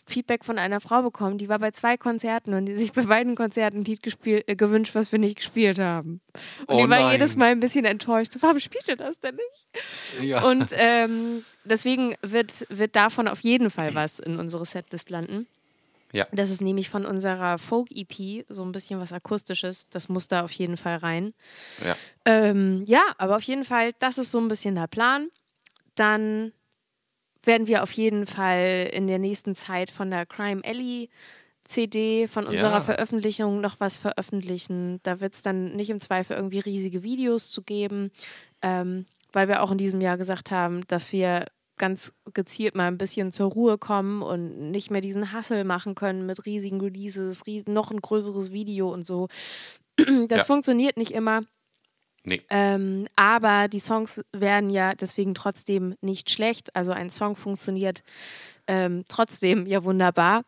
Feedback von einer Frau bekommen, die war bei zwei Konzerten und die sich bei beiden Konzerten ein Lied gespielt, äh, gewünscht, was wir nicht gespielt haben. Und oh die war nein. jedes Mal ein bisschen enttäuscht. So, warum spielt ihr das denn nicht? Ja. Und ähm, deswegen wird, wird davon auf jeden Fall was in unsere Setlist landen. Ja. Das ist nämlich von unserer Folk-EP so ein bisschen was Akustisches. Das muss da auf jeden Fall rein. Ja. Ähm, ja, aber auf jeden Fall, das ist so ein bisschen der Plan. Dann werden wir auf jeden Fall in der nächsten Zeit von der Crime Alley CD von unserer ja. Veröffentlichung noch was veröffentlichen. Da wird es dann nicht im Zweifel irgendwie riesige Videos zu geben, ähm, weil wir auch in diesem Jahr gesagt haben, dass wir ganz gezielt mal ein bisschen zur Ruhe kommen und nicht mehr diesen Hassel machen können mit riesigen Releases, ries noch ein größeres Video und so. (clears throat) Das ja. funktioniert nicht immer. Nee. Ähm, aber die Songs werden ja deswegen trotzdem nicht schlecht. Also ein Song funktioniert ähm, trotzdem ja wunderbar.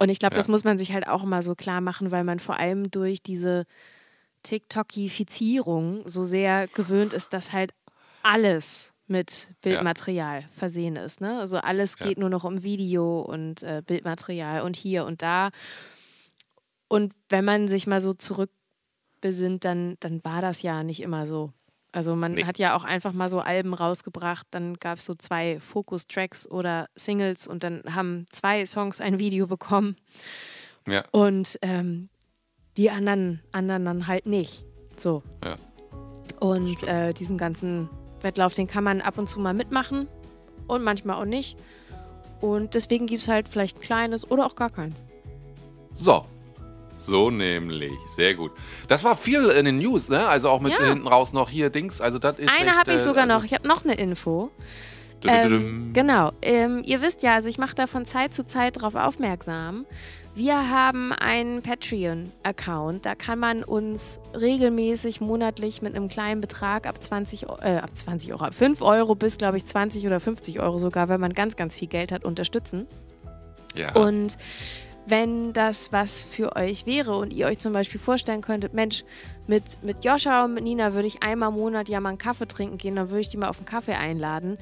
Und ich glaube, ja. das muss man sich halt auch mal so klar machen, weil man vor allem durch diese TikTokifizierung so sehr gewöhnt ist, dass halt alles mit Bildmaterial ja. versehen ist. Ne? Also alles geht ja. nur noch um Video und äh, Bildmaterial und hier und da. Und wenn man sich mal so zurückbesinnt, dann, dann war das ja nicht immer so. Also man nee. hat ja auch einfach mal so Alben rausgebracht, dann gab es so zwei Fokus-Tracks oder Singles und dann haben zwei Songs ein Video bekommen. Ja. Und ähm, die anderen, anderen dann halt nicht. So. Ja. Und äh, diesen ganzen Wettlauf, den kann man ab und zu mal mitmachen und manchmal auch nicht. Und deswegen gibt es halt vielleicht kleines oder auch gar keins. So. So nämlich. Sehr gut. Das war viel in den News, ne? Also auch mit ja. hinten raus noch hier Dings. Also das ist. Eine habe ich äh, sogar also noch. Ich habe noch eine Info. Ähm, genau. Ähm, ihr wisst ja, also ich mache da von Zeit zu Zeit drauf aufmerksam. Wir haben einen Patreon-Account. Da kann man uns regelmäßig monatlich mit einem kleinen Betrag ab 20, äh, ab 20 Euro, ab 5 Euro bis, glaube ich, 20 oder 50 Euro sogar, wenn man ganz, ganz viel Geld hat, unterstützen. Ja. Und wenn das was für euch wäre und ihr euch zum Beispiel vorstellen könntet, Mensch, mit, mit Joscha und mit Nina würde ich einmal im Monat ja mal einen Kaffee trinken gehen, dann würde ich die mal auf einen Kaffee einladen,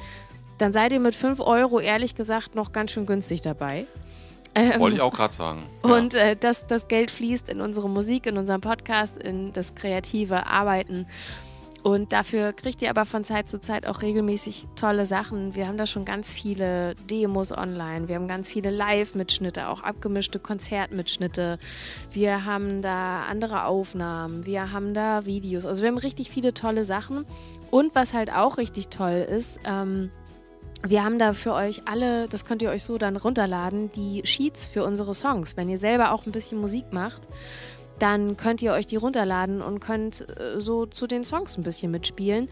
dann seid ihr mit 5 Euro ehrlich gesagt noch ganz schön günstig dabei. Ähm, Wollte ich auch gerade sagen. Und äh, das, das Geld fließt in unsere Musik, in unseren Podcast, in das kreative Arbeiten. Und dafür kriegt ihr aber von Zeit zu Zeit auch regelmäßig tolle Sachen. Wir haben da schon ganz viele Demos online. Wir haben ganz viele Live-Mitschnitte, auch abgemischte Konzertmitschnitte. Wir haben da andere Aufnahmen. Wir haben da Videos. Also wir haben richtig viele tolle Sachen. Und was halt auch richtig toll ist, ähm, wir haben da für euch alle, das könnt ihr euch so dann runterladen, die Sheets für unsere Songs. Wenn ihr selber auch ein bisschen Musik macht, dann könnt ihr euch die runterladen und könnt äh, so zu den Songs ein bisschen mitspielen.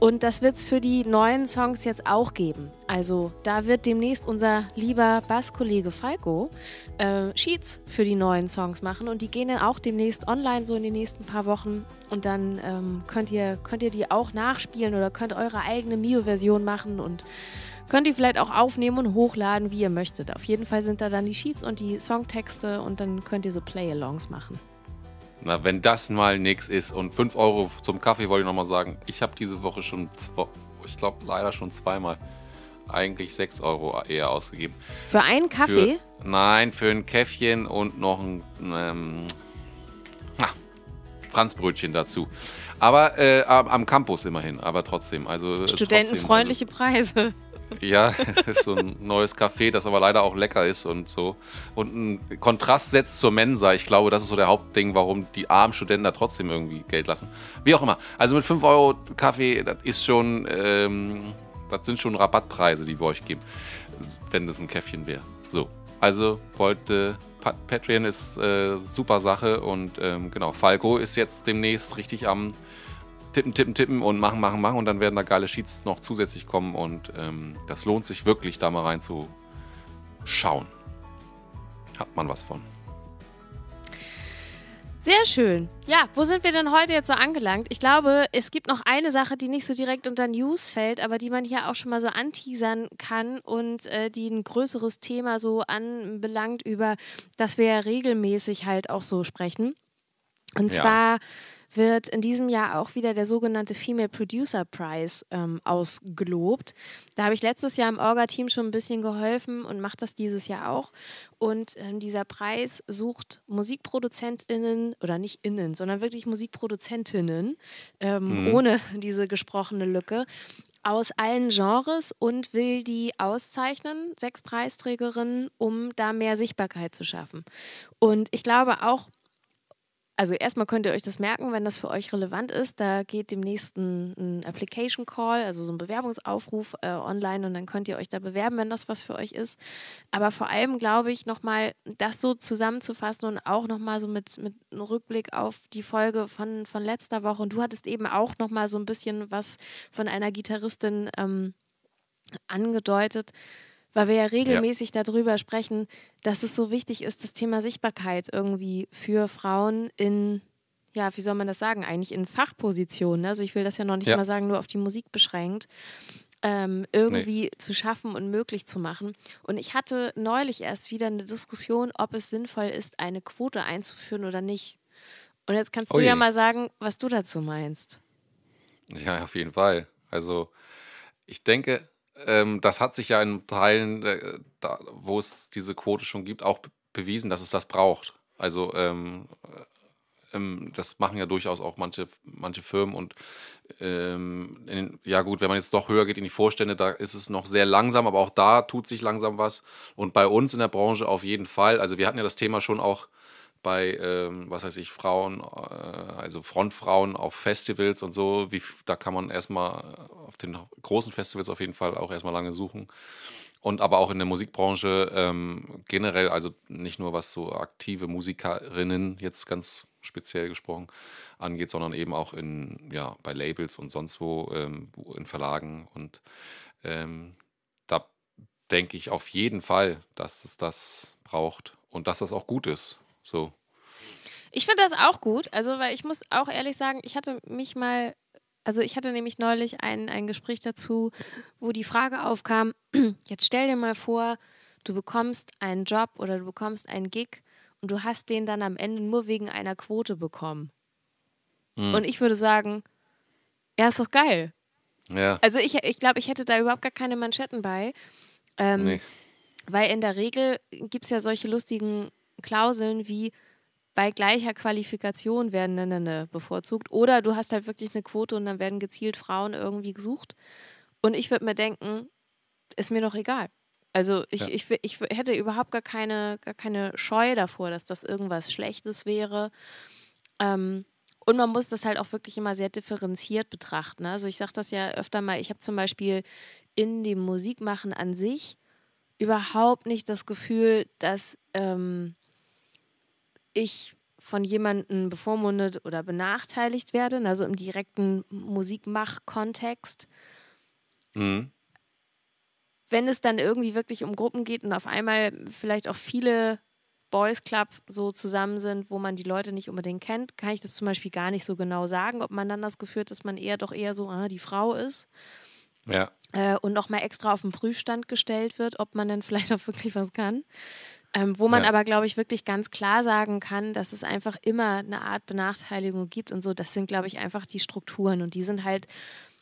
Und das wird es für die neuen Songs jetzt auch geben. Also da wird demnächst unser lieber Basskollege Falco äh, Sheets für die neuen Songs machen. Und die gehen dann auch demnächst online, so in den nächsten paar Wochen. Und dann ähm, könnt, ihr, könnt ihr die auch nachspielen oder könnt eure eigene Mio-Version machen und Könnt ihr vielleicht auch aufnehmen und hochladen, wie ihr möchtet. Auf jeden Fall sind da dann die Sheets und die Songtexte und dann könnt ihr so Play-Alongs machen. Na, wenn das mal nix ist und 5 Euro zum Kaffee wollte ich nochmal sagen, ich habe diese Woche schon, ich glaube leider schon zweimal, eigentlich 6 Euro eher ausgegeben. Für einen Kaffee? Für, nein, für ein Käffchen und noch ein ähm, na, Franzbrötchen dazu. Aber äh, am Campus immerhin, aber trotzdem. Also Studentenfreundliche trotzdem, also, Preise. Ja, (laughs) ist so ein neues Café, das aber leider auch lecker ist und so. Und ein Kontrast setzt zur Mensa. Ich glaube, das ist so der Hauptding, warum die armen Studenten da trotzdem irgendwie Geld lassen. Wie auch immer. Also mit 5 Euro Kaffee, das ist schon, ähm, das sind schon Rabattpreise, die wir euch geben. Wenn das ein Käffchen wäre. So. Also heute Patreon ist äh, super Sache und ähm, genau, Falco ist jetzt demnächst richtig am tippen, tippen, tippen und machen, machen, machen und dann werden da geile Sheets noch zusätzlich kommen und ähm, das lohnt sich wirklich, da mal reinzuschauen. Hat man was von. Sehr schön. Ja, wo sind wir denn heute jetzt so angelangt? Ich glaube, es gibt noch eine Sache, die nicht so direkt unter News fällt, aber die man hier auch schon mal so anteasern kann und äh, die ein größeres Thema so anbelangt, über das wir ja regelmäßig halt auch so sprechen. Und ja. zwar wird in diesem Jahr auch wieder der sogenannte Female Producer Prize ähm, ausgelobt. Da habe ich letztes Jahr im Orga-Team schon ein bisschen geholfen und mache das dieses Jahr auch. Und ähm, dieser Preis sucht MusikproduzentInnen oder nicht innen, sondern wirklich Musikproduzentinnen ähm, mhm. ohne diese gesprochene Lücke aus allen Genres und will die auszeichnen, sechs Preisträgerinnen, um da mehr Sichtbarkeit zu schaffen. Und ich glaube auch, also erstmal könnt ihr euch das merken, wenn das für euch relevant ist. Da geht demnächst ein, ein Application Call, also so ein Bewerbungsaufruf äh, online und dann könnt ihr euch da bewerben, wenn das was für euch ist. Aber vor allem glaube ich nochmal, das so zusammenzufassen und auch nochmal so mit, mit einem Rückblick auf die Folge von, von letzter Woche. Und du hattest eben auch nochmal so ein bisschen was von einer Gitarristin ähm, angedeutet weil wir ja regelmäßig ja. darüber sprechen, dass es so wichtig ist, das Thema Sichtbarkeit irgendwie für Frauen in, ja, wie soll man das sagen, eigentlich in Fachpositionen, also ich will das ja noch nicht ja. mal sagen, nur auf die Musik beschränkt, ähm, irgendwie nee. zu schaffen und möglich zu machen. Und ich hatte neulich erst wieder eine Diskussion, ob es sinnvoll ist, eine Quote einzuführen oder nicht. Und jetzt kannst Ui. du ja mal sagen, was du dazu meinst. Ja, auf jeden Fall. Also ich denke, ähm, das hat sich ja in Teilen, äh, da, wo es diese Quote schon gibt, auch bewiesen, dass es das braucht. Also ähm, äh, ähm, das machen ja durchaus auch manche, manche Firmen und ähm, den, ja gut, wenn man jetzt doch höher geht in die Vorstände, da ist es noch sehr langsam, aber auch da tut sich langsam was und bei uns in der Branche auf jeden Fall. Also wir hatten ja das Thema schon auch bei, ähm, was weiß ich, Frauen, äh, also Frontfrauen auf Festivals und so. Wie, da kann man erstmal äh, auf den großen Festivals auf jeden Fall auch erstmal lange suchen. Und aber auch in der Musikbranche ähm, generell, also nicht nur was so aktive Musikerinnen jetzt ganz speziell gesprochen angeht, sondern eben auch in, ja, bei Labels und sonst wo, ähm, in Verlagen. Und ähm, da denke ich auf jeden Fall, dass es das braucht und dass das auch gut ist. So. Ich finde das auch gut, also weil ich muss auch ehrlich sagen, ich hatte mich mal, also ich hatte nämlich neulich ein, ein Gespräch dazu, wo die Frage aufkam, (clears throat) jetzt stell dir mal vor, du bekommst einen Job oder du bekommst einen Gig und du hast den dann am Ende nur wegen einer Quote bekommen. Mhm. Und ich würde sagen, ja, ist doch geil. Ja. Also ich, ich glaube, ich hätte da überhaupt gar keine Manschetten bei. Ähm, nee. Weil in der Regel gibt es ja solche lustigen Klauseln wie bei gleicher Qualifikation werden ne, ne, ne, bevorzugt oder du hast halt wirklich eine Quote und dann werden gezielt Frauen irgendwie gesucht. Und ich würde mir denken, ist mir doch egal. Also ich, ja. ich, ich, hätte überhaupt gar keine, gar keine Scheu davor, dass das irgendwas Schlechtes wäre. Ähm, und man muss das halt auch wirklich immer sehr differenziert betrachten. Ne? Also ich sage das ja öfter mal, ich habe zum Beispiel in dem Musikmachen an sich überhaupt nicht das Gefühl, dass ähm, ich von jemandem bevormundet oder benachteiligt werde, also im direkten Musikmach-Kontext. Mhm. Wenn es dann irgendwie wirklich um Gruppen geht und auf einmal vielleicht auch viele Boys Club so zusammen sind, wo man die Leute nicht unbedingt kennt, kann ich das zum Beispiel gar nicht so genau sagen, ob man dann das Gefühl hat, dass man eher doch eher so ah, die Frau ist. Ja. Äh, und nochmal extra auf den Prüfstand gestellt wird, ob man dann (laughs) vielleicht auch wirklich was kann. Ähm, wo man ja. aber, glaube ich, wirklich ganz klar sagen kann, dass es einfach immer eine Art Benachteiligung gibt und so. Das sind, glaube ich, einfach die Strukturen und die sind halt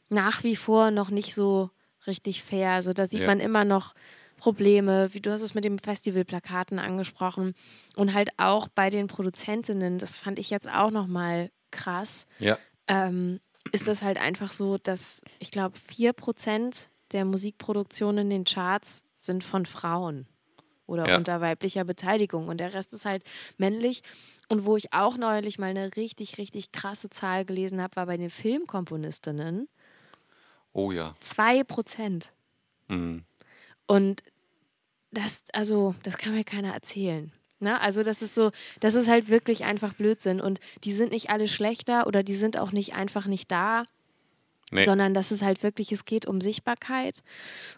nach wie vor noch nicht so richtig fair. Also da sieht ja. man immer noch Probleme, wie du hast es mit den Festivalplakaten angesprochen und halt auch bei den Produzentinnen, das fand ich jetzt auch nochmal krass, ja. ähm, ist das halt einfach so, dass ich glaube, 4% der Musikproduktionen in den Charts sind von Frauen oder ja. unter weiblicher Beteiligung und der Rest ist halt männlich. Und wo ich auch neulich mal eine richtig, richtig krasse Zahl gelesen habe, war bei den Filmkomponistinnen. Oh ja. Zwei Prozent. Mhm. Und das, also, das kann mir keiner erzählen. Ne? Also, das ist so, das ist halt wirklich einfach Blödsinn. Und die sind nicht alle schlechter oder die sind auch nicht einfach nicht da. Nee. Sondern das ist halt wirklich, es geht um Sichtbarkeit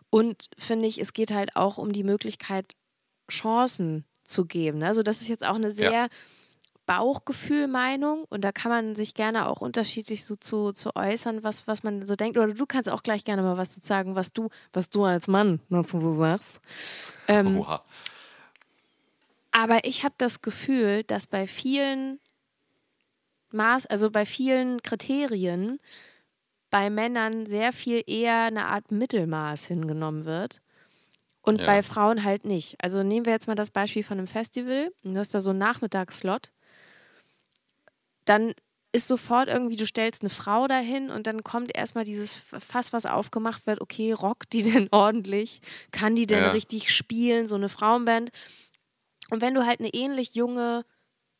und finde ich, es geht halt auch um die Möglichkeit, Chancen zu geben. Ne? Also das ist jetzt auch eine sehr ja. bauchgefühl und da kann man sich gerne auch unterschiedlich so zu, zu äußern, was, was man so denkt. Oder du kannst auch gleich gerne mal was zu sagen, was du, was du als Mann dazu so sagst. Ähm, Oha. Aber ich habe das Gefühl, dass bei vielen Maß, also bei vielen Kriterien bei Männern sehr viel eher eine Art Mittelmaß hingenommen wird und ja. bei Frauen halt nicht. Also nehmen wir jetzt mal das Beispiel von einem Festival. Du hast da so einen Nachmittagsslot. Dann ist sofort irgendwie, du stellst eine Frau dahin und dann kommt erstmal dieses Fass, was aufgemacht wird, okay, rockt die (laughs) denn ordentlich? Kann die denn ja. richtig spielen? So eine Frauenband. Und wenn du halt eine ähnlich junge,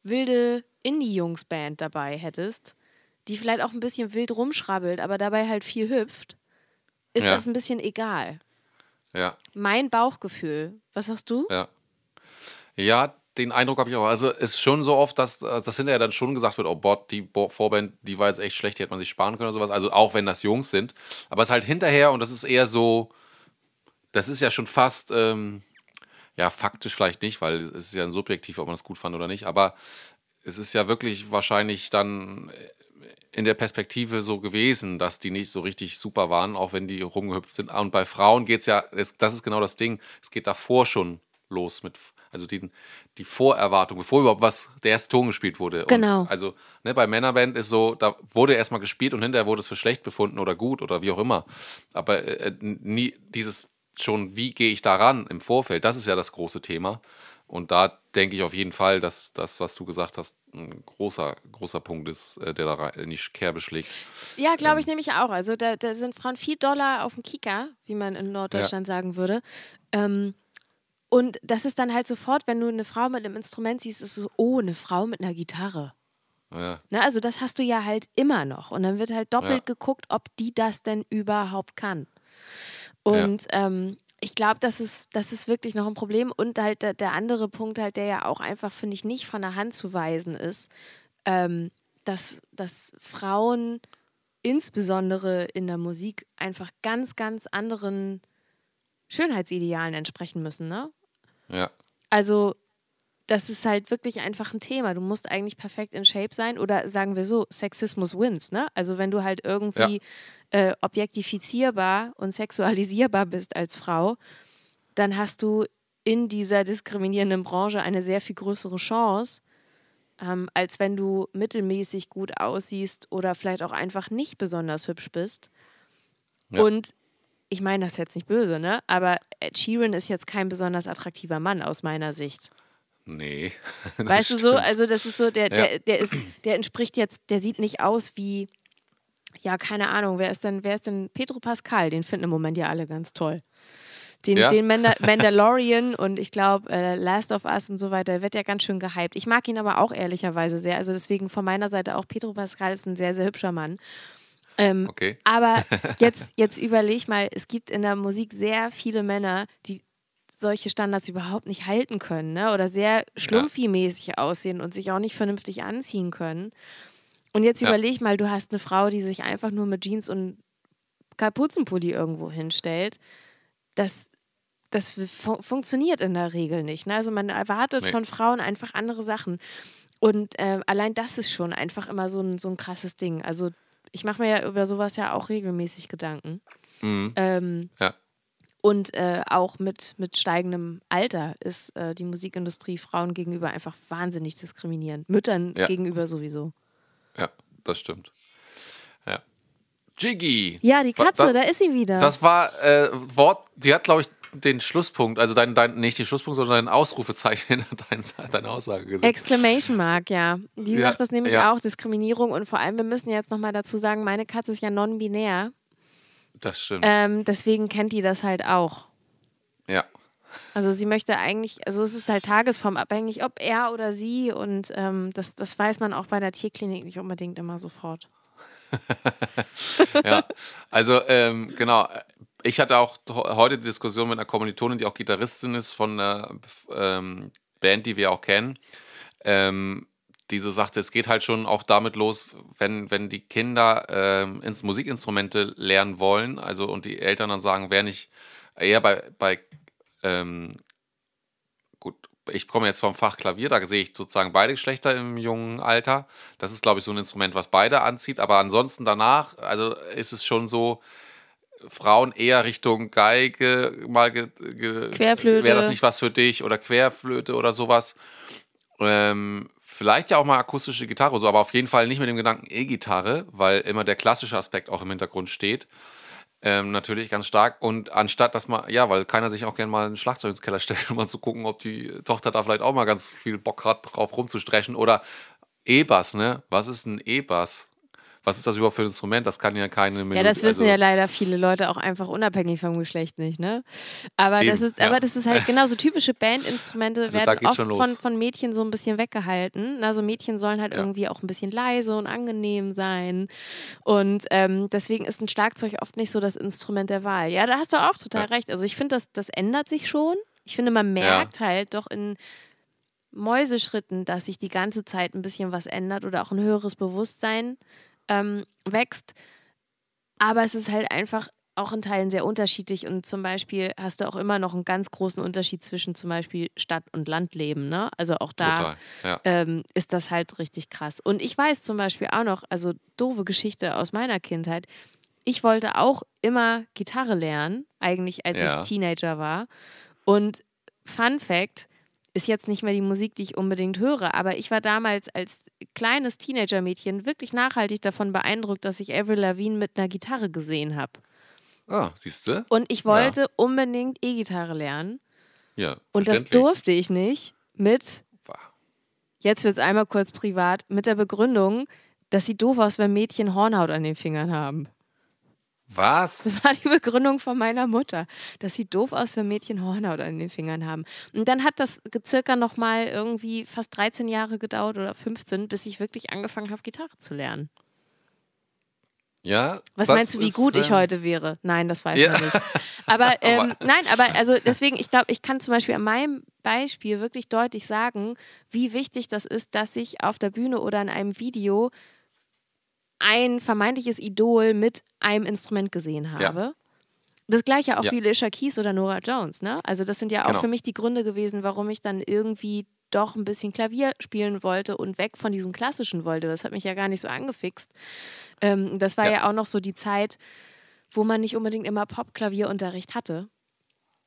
wilde Indie-Jungs-Band dabei hättest, die vielleicht auch ein bisschen wild rumschrabbelt, aber dabei halt viel hüpft, ist ja. das ein bisschen egal. Ja. Mein Bauchgefühl. Was sagst du? Ja. Ja, den Eindruck habe ich auch. Also es ist schon so oft, dass äh, das hinterher dann schon gesagt wird, oh Bot, die Vorband, die war jetzt echt schlecht, die hätte man sich sparen können oder sowas. Also auch wenn das Jungs sind. Aber es ist halt hinterher und das ist eher so, das ist ja schon fast, ähm, ja, faktisch vielleicht nicht, weil es ist ja subjektiv, ob man das gut fand oder nicht. Aber es ist ja wirklich wahrscheinlich dann in der Perspektive so gewesen, dass die nicht so richtig super waren, auch wenn die rumgehüpft sind. Ah, und bei Frauen geht es ja, das ist genau das Ding, es geht davor schon los mit, also die, die Vorerwartung, bevor überhaupt was, der erste Ton gespielt wurde. Genau. Und also ne, bei Männerband ist so, da wurde erstmal gespielt und hinterher wurde es für schlecht befunden oder gut oder wie auch immer. Aber äh, nie dieses schon, wie gehe ich daran im Vorfeld, das ist ja das große Thema. Und da denke ich auf jeden Fall, dass das, was du gesagt hast, ein großer, großer Punkt ist, äh, der da in die Kerbe schlägt. Ja, glaube ich ähm. ich nämlich auch. Also da, da, sind Frauen viel Dollar auf dem Kika, wie man in Norddeutschland ja. sagen würde. Ähm, und das ist dann halt sofort, wenn du eine Frau mit einem Instrument siehst, ist es so, oh, eine Frau mit einer Gitarre. Ja. Na, ne, also das hast du ja halt immer noch. Und dann wird halt doppelt ja. geguckt, ob die das denn überhaupt kann. Und ähm, ich glaube, das ist, das ist wirklich noch ein Problem. Und halt der, der andere Punkt, halt, der ja auch einfach, finde ich, nicht von der Hand zu weisen ist, ähm, dass, dass Frauen insbesondere in der Musik einfach ganz, ganz anderen Schönheitsidealen entsprechen müssen, ne? Ja. Also das ist halt wirklich einfach ein Thema. Du musst eigentlich perfekt in Shape sein oder sagen wir so, Sexismus wins, ne? Also wenn du halt irgendwie ja. äh, objektifizierbar und sexualisierbar bist als Frau, dann hast du in dieser diskriminierenden Branche eine sehr viel größere Chance, ähm, als wenn du mittelmäßig gut aussiehst oder vielleicht auch einfach nicht besonders hübsch bist. Ja. Und ich meine das jetzt nicht böse, ne? Aber Ed Sheeran ist jetzt kein besonders attraktiver Mann aus meiner Sicht. Nee. (laughs) Weißt stimmt. du so? Also, das ist so, der, ja. der ist, der entspricht jetzt, der sieht nicht aus wie, ja, keine Ahnung, wer ist denn, wer ist denn Pedro Pascal? Den finden im Moment ja alle ganz toll. Den, ja. den Mandal (laughs) Mandalorian und ich glaube äh, Last of Us und so weiter wird ja ganz schön gehypt. Ich mag ihn aber auch ehrlicherweise sehr. Also deswegen von meiner Seite auch Pedro Pascal ist ein sehr, sehr hübscher Mann. Ähm, okay. Aber (laughs) jetzt, jetzt ich mal, es gibt in der Musik sehr viele Männer, die solche Standards überhaupt nicht halten können ne? oder sehr schlumpfi-mäßig aussehen und sich auch nicht vernünftig anziehen können. Und jetzt ja. überleg mal, du hast eine Frau, die sich einfach nur mit Jeans und Kapuzenpulli irgendwo hinstellt. Das, das fun funktioniert in der Regel nicht. Ne? Also man erwartet nee. von Frauen einfach andere Sachen. Und äh, allein das ist schon einfach immer so ein, so ein krasses Ding. Also ich mache mir ja über sowas ja auch regelmäßig Gedanken. Mhm. Ähm, ja. Und äh, auch mit, mit steigendem Alter ist äh, die Musikindustrie Frauen gegenüber einfach wahnsinnig diskriminierend. Müttern ja. gegenüber sowieso. Ja, das stimmt. Ja. Jiggy. Ja, die Katze, da, da, ist sie wieder. Das war äh, Wort, die hat, glaube ich, den Schlusspunkt, also dein, dein, nicht den Schlusspunkt, sondern dein Ausrufezeichen hinter (laughs) deine Aussage gesehen. Exclamation Mark, ja. Die ja, sagt das nämlich ja. auch, Diskriminierung und vor allem, wir müssen jetzt nochmal dazu sagen, meine Katze ist ja non-binär. Das stimmt. Ähm, deswegen kennt die das halt auch. Ja. Also sie möchte eigentlich, also es ist halt tagesformabhängig, ob er oder sie und ähm, das, das weiß man auch bei der Tierklinik nicht unbedingt immer sofort. ja, also ähm, genau. Ich hatte auch heute die Diskussion mit einer Kommilitonin, die auch Gitarristin ist von einer ähm, Band, die wir auch kennen. Ähm, die so sagte, es geht halt schon auch damit los, wenn, wenn die Kinder ähm, ins Musikinstrumente lernen wollen, also und die Eltern dann sagen, wer nicht eher bei, bei ähm, gut, ich komme jetzt vom Fach Klavier, da sehe ich sozusagen beide Geschlechter im jungen Alter. Das ist, glaube ich, so ein Instrument, was beide anzieht, aber ansonsten danach, also ist es schon so, Frauen eher Richtung Geige mal ge, ge Querflöte. wäre das nicht was für dich oder Querflöte oder sowas. Ähm, vielleicht ja auch mal akustische Gitarre, so, aber auf jeden Fall nicht mit dem Gedanken E-Gitarre, weil immer der klassische Aspekt auch im Hintergrund steht. Ähm, natürlich ganz stark. Und anstatt, dass man, ja, weil keiner sich auch gerne mal ein Schlagzeug ins Keller stellt, (laughs) um mal zu gucken, ob die Tochter da vielleicht auch mal ganz viel Bock hat, drauf rumzustrechen. Oder E-Bass, ne? Was ist ein E-Bass? was ist das überhaupt für ein Instrument? Das kann ja keine Melodie. Ja, das wissen also ja leider viele Leute auch einfach unabhängig vom Geschlecht nicht, ne? Aber, Eben, das, ist, ja. aber das ist halt genau so typische Bandinstrumente also werden oft von, von Mädchen so ein bisschen weggehalten. Also Mädchen sollen halt ja. irgendwie auch ein bisschen leise und angenehm sein. Und ähm, deswegen ist ein Schlagzeug oft nicht so das Instrument der Wahl. Ja, da hast du auch total ja. recht. Also ich finde, das, das ändert sich schon. Ich finde, man merkt halt doch in Mäuseschritten, dass sich die ganze Zeit ein bisschen was ändert oder auch ein höheres Bewusstsein ähm, wächst. Aber es ist halt einfach auch in Teilen sehr unterschiedlich und zum Beispiel hast du auch immer noch einen ganz großen Unterschied zwischen zum Beispiel Stadt- und Landleben. Ne? Also auch da Total, ja. ähm, ist das halt richtig krass. Und ich weiß zum Beispiel auch noch, also doofe Geschichte aus meiner Kindheit, ich wollte auch immer Gitarre lernen, eigentlich als ja. ich Teenager war. Und Fun Fact, ist jetzt nicht mehr die Musik, die ich unbedingt höre, aber ich war damals als kleines Teenager-Mädchen wirklich nachhaltig davon beeindruckt, dass ich Avril Lavigne mit einer Gitarre gesehen habe. Ah, siehst du? Und ich wollte ja. unbedingt E-Gitarre lernen. Ja. Und das durfte ich nicht mit, jetzt wird es einmal kurz privat, mit der Begründung, dass sieht doof aus, wenn Mädchen Hornhaut an den Fingern haben. Was? Das war die Begründung von meiner Mutter. Das sieht doof aus, wenn Mädchen Hornhaut an den Fingern haben. Und dann hat das circa nochmal irgendwie fast 13 Jahre gedauert oder 15, bis ich wirklich angefangen habe, Gitarre zu lernen. Ja. Was meinst du, wie gut ich heute wäre? Nein, das weiß ja. man nicht. Aber (laughs) ähm, nein, aber also deswegen, ich glaube, ich kann zum Beispiel an meinem Beispiel wirklich deutlich sagen, wie wichtig das ist, dass ich auf der Bühne oder in einem Video ein vermeintliches Idol mit einem Instrument gesehen habe. Ja. Das gleiche auch ja. wie Alicia Keys oder Nora Jones, ne? Also das sind ja auch genau. für mich die Gründe gewesen, warum ich dann irgendwie doch ein bisschen Klavier spielen wollte und weg von diesem Klassischen wollte. Das hat mich ja gar nicht so angefixt. Ähm, das war ja. ja. auch noch so die Zeit, wo man nicht unbedingt immer Pop-Klavierunterricht hatte.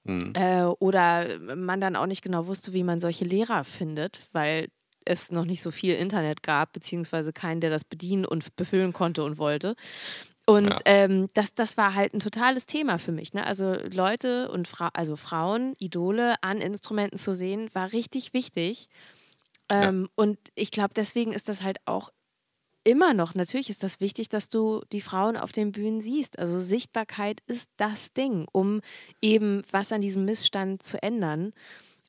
Mhm. Äh, oder man dann auch nicht genau wusste, wie man solche Lehrer findet, weil es noch nicht so viel Internet gab, beziehungsweise keinen, der das bedienen und befüllen konnte und wollte. Und ja. ähm, das, das war halt ein totales Thema für mich. Ne? Also Leute und Fra also Frauen, Idole an Instrumenten zu sehen, war richtig wichtig. Ähm, ja. Und ich glaube, deswegen ist das halt auch immer noch, natürlich ist das wichtig, dass du die Frauen auf den Bühnen siehst. Also Sichtbarkeit ist das Ding, um eben was an diesem Missstand zu ändern.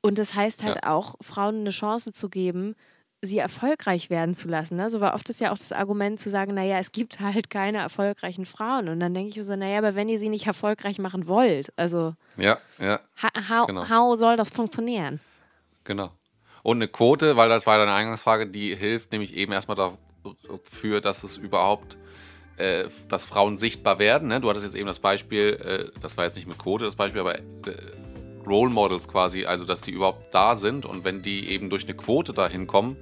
Und das heißt halt ja. auch, Frauen eine Chance zu geben, sie erfolgreich werden zu lassen. Ne? So war oft das ja auch das Argument zu sagen, naja, es gibt halt keine erfolgreichen Frauen. Und dann denke ich so, naja, aber wenn ihr sie nicht erfolgreich machen wollt, also ja, ja, how, genau. how soll das funktionieren? Genau. Und eine Quote, weil das war deine Eingangsfrage, die hilft nämlich eben erstmal dafür, dass es überhaupt äh, dass Frauen sichtbar werden. Ne? Du hattest jetzt eben das Beispiel, äh, das war jetzt nicht mit Quote das Beispiel, aber äh, Role Models quasi, also dass die überhaupt da sind und wenn die eben durch eine Quote da hinkommen,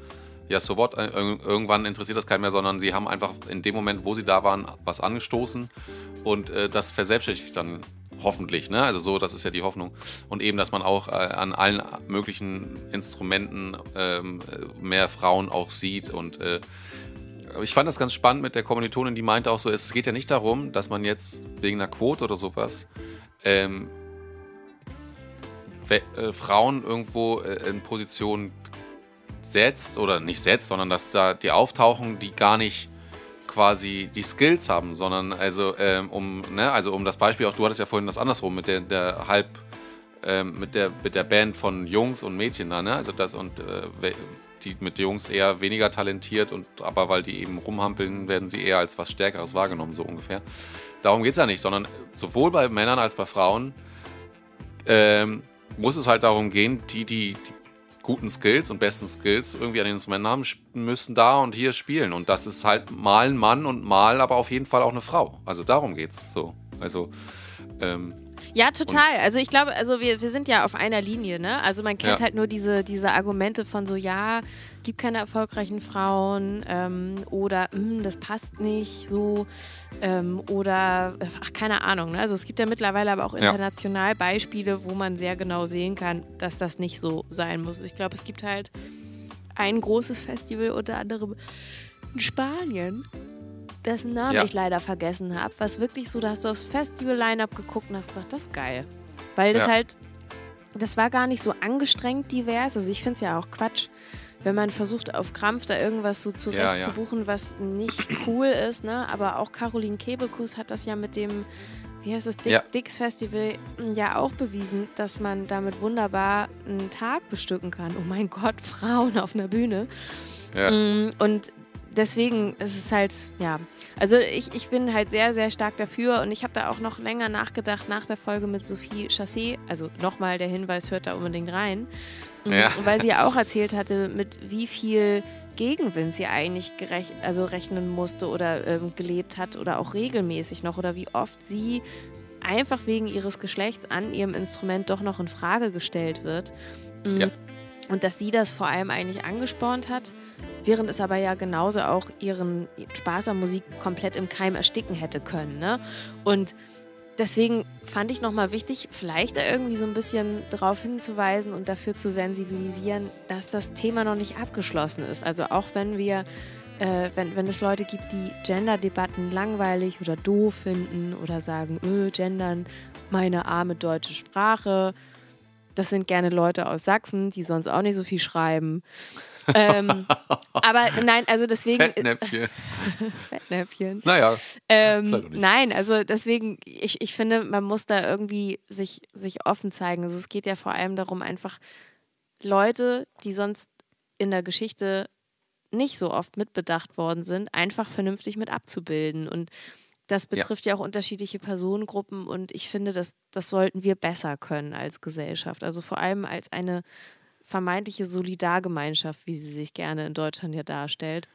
ja, so what, äh, irgendwann interessiert das keinen mehr, sondern sie haben einfach in dem Moment, wo sie da waren, was angestoßen und äh, das verselbstständigt dann hoffentlich, ne? Also so, das ist ja die Hoffnung. Und eben, dass man auch äh, an allen möglichen Instrumenten äh, mehr Frauen auch sieht und äh, ich fand das ganz spannend mit der Kommilitonin, die meinte auch so, es geht ja nicht darum, dass man jetzt wegen einer Quote oder sowas ähm, äh, Frauen irgendwo äh, in Positionen setzt oder nicht setzt, sondern dass da die auftauchen, die gar nicht quasi die Skills haben, sondern also ähm, um ne, also um das Beispiel auch du hattest ja vorhin das andersrum mit der, der halb ähm, mit der mit der Band von Jungs und Mädchen da, ne? Also das und äh, die mit Jungs eher weniger talentiert und aber weil die eben rumhampeln, werden sie eher als was Stärkeres wahrgenommen, so ungefähr. Darum geht es ja nicht, sondern sowohl bei Männern als bei Frauen ähm, muss es halt darum gehen, die, die, die guten Skills und besten Skills irgendwie an den Instrumenten haben, müssen da und hier spielen. Und das ist halt mal ein Mann und mal aber auf jeden Fall auch eine Frau. Also darum geht's so. Also ähm, ja, total. Und also ich glaube, also wir, wir sind ja auf einer Linie, ne? Also man kennt ja. halt nur diese, diese Argumente von so, ja, gibt keine erfolgreichen Frauen ähm, oder hm, das passt nicht so ähm, oder ach, keine Ahnung. Ne? Also es gibt ja mittlerweile aber auch international ja. Beispiele, wo man sehr genau sehen kann, dass das nicht so sein muss. Ich glaube, es gibt halt ein großes Festival, unter anderem in Spanien, dessen Namen ja. ich leider vergessen habe, was wirklich so, da hast du aufs Festival-Line-Up geguckt und hast gesagt, das ist geil. Weil das ja. halt, das war gar nicht so angestrengt divers. Also ich finde es ja auch Quatsch, wenn man versucht, auf Krampf da irgendwas so zurecht ja, zu buchen, was nicht cool ist. Ne? Aber auch Caroline Kebekus hat das ja mit dem, wie heißt das, Dick, Dicks Festival hm, ja auch bewiesen, dass man damit wunderbar einen Tag bestücken kann. Oh mein Gott, (laughs) Frauen auf einer Bühne. Hm, und deswegen ist es halt, ja. Also ich, ich bin halt sehr, sehr stark dafür und ich habe da auch noch länger nachgedacht nach der Folge mit Sophie Chassé. Also nochmal der Hinweis, hört da unbedingt rein. Mhm. Ja. Weil sie ja auch erzählt hatte, mit wie viel Gegenwind sie eigentlich gerecht, also rechnen musste oder ähm, gelebt hat oder auch regelmäßig noch oder wie oft sie einfach wegen ihres Geschlechts an ihrem Instrument doch noch in Frage gestellt wird. Mhm. Ja. Und dass sie das vor allem eigentlich angespornt hat, während es aber ja genauso auch ihren Spaß an Musik komplett im Keim ersticken hätte können. Ne? Und deswegen fand ich nochmal wichtig, vielleicht da irgendwie so ein bisschen drauf hinzuweisen und dafür zu sensibilisieren, dass das Thema noch nicht abgeschlossen ist. Also auch wenn wir, äh, wenn, wenn es Leute gibt, die Gender-Debatten langweilig oder doof finden oder sagen, öh, gendern, meine arme deutsche Sprache, das sind gerne Leute aus Sachsen, die sonst auch nicht so viel schreiben. (laughs) ähm, aber nein, also deswegen. Fettnäpfchen. (laughs) Fettnäpfchen. Naja. Ähm, nein, also deswegen, ich, ich finde, man muss da irgendwie sich, sich offen zeigen. Also es geht ja vor allem darum, einfach Leute, die sonst in der Geschichte nicht so oft mitbedacht worden sind, einfach vernünftig mit abzubilden. Und das betrifft ja. ja. auch unterschiedliche Personengruppen und ich finde, dass, das sollten wir besser können als Gesellschaft. Also vor allem als eine vermeintliche Solidargemeinschaft, wie sie sich gerne in Deutschland ja darstellt.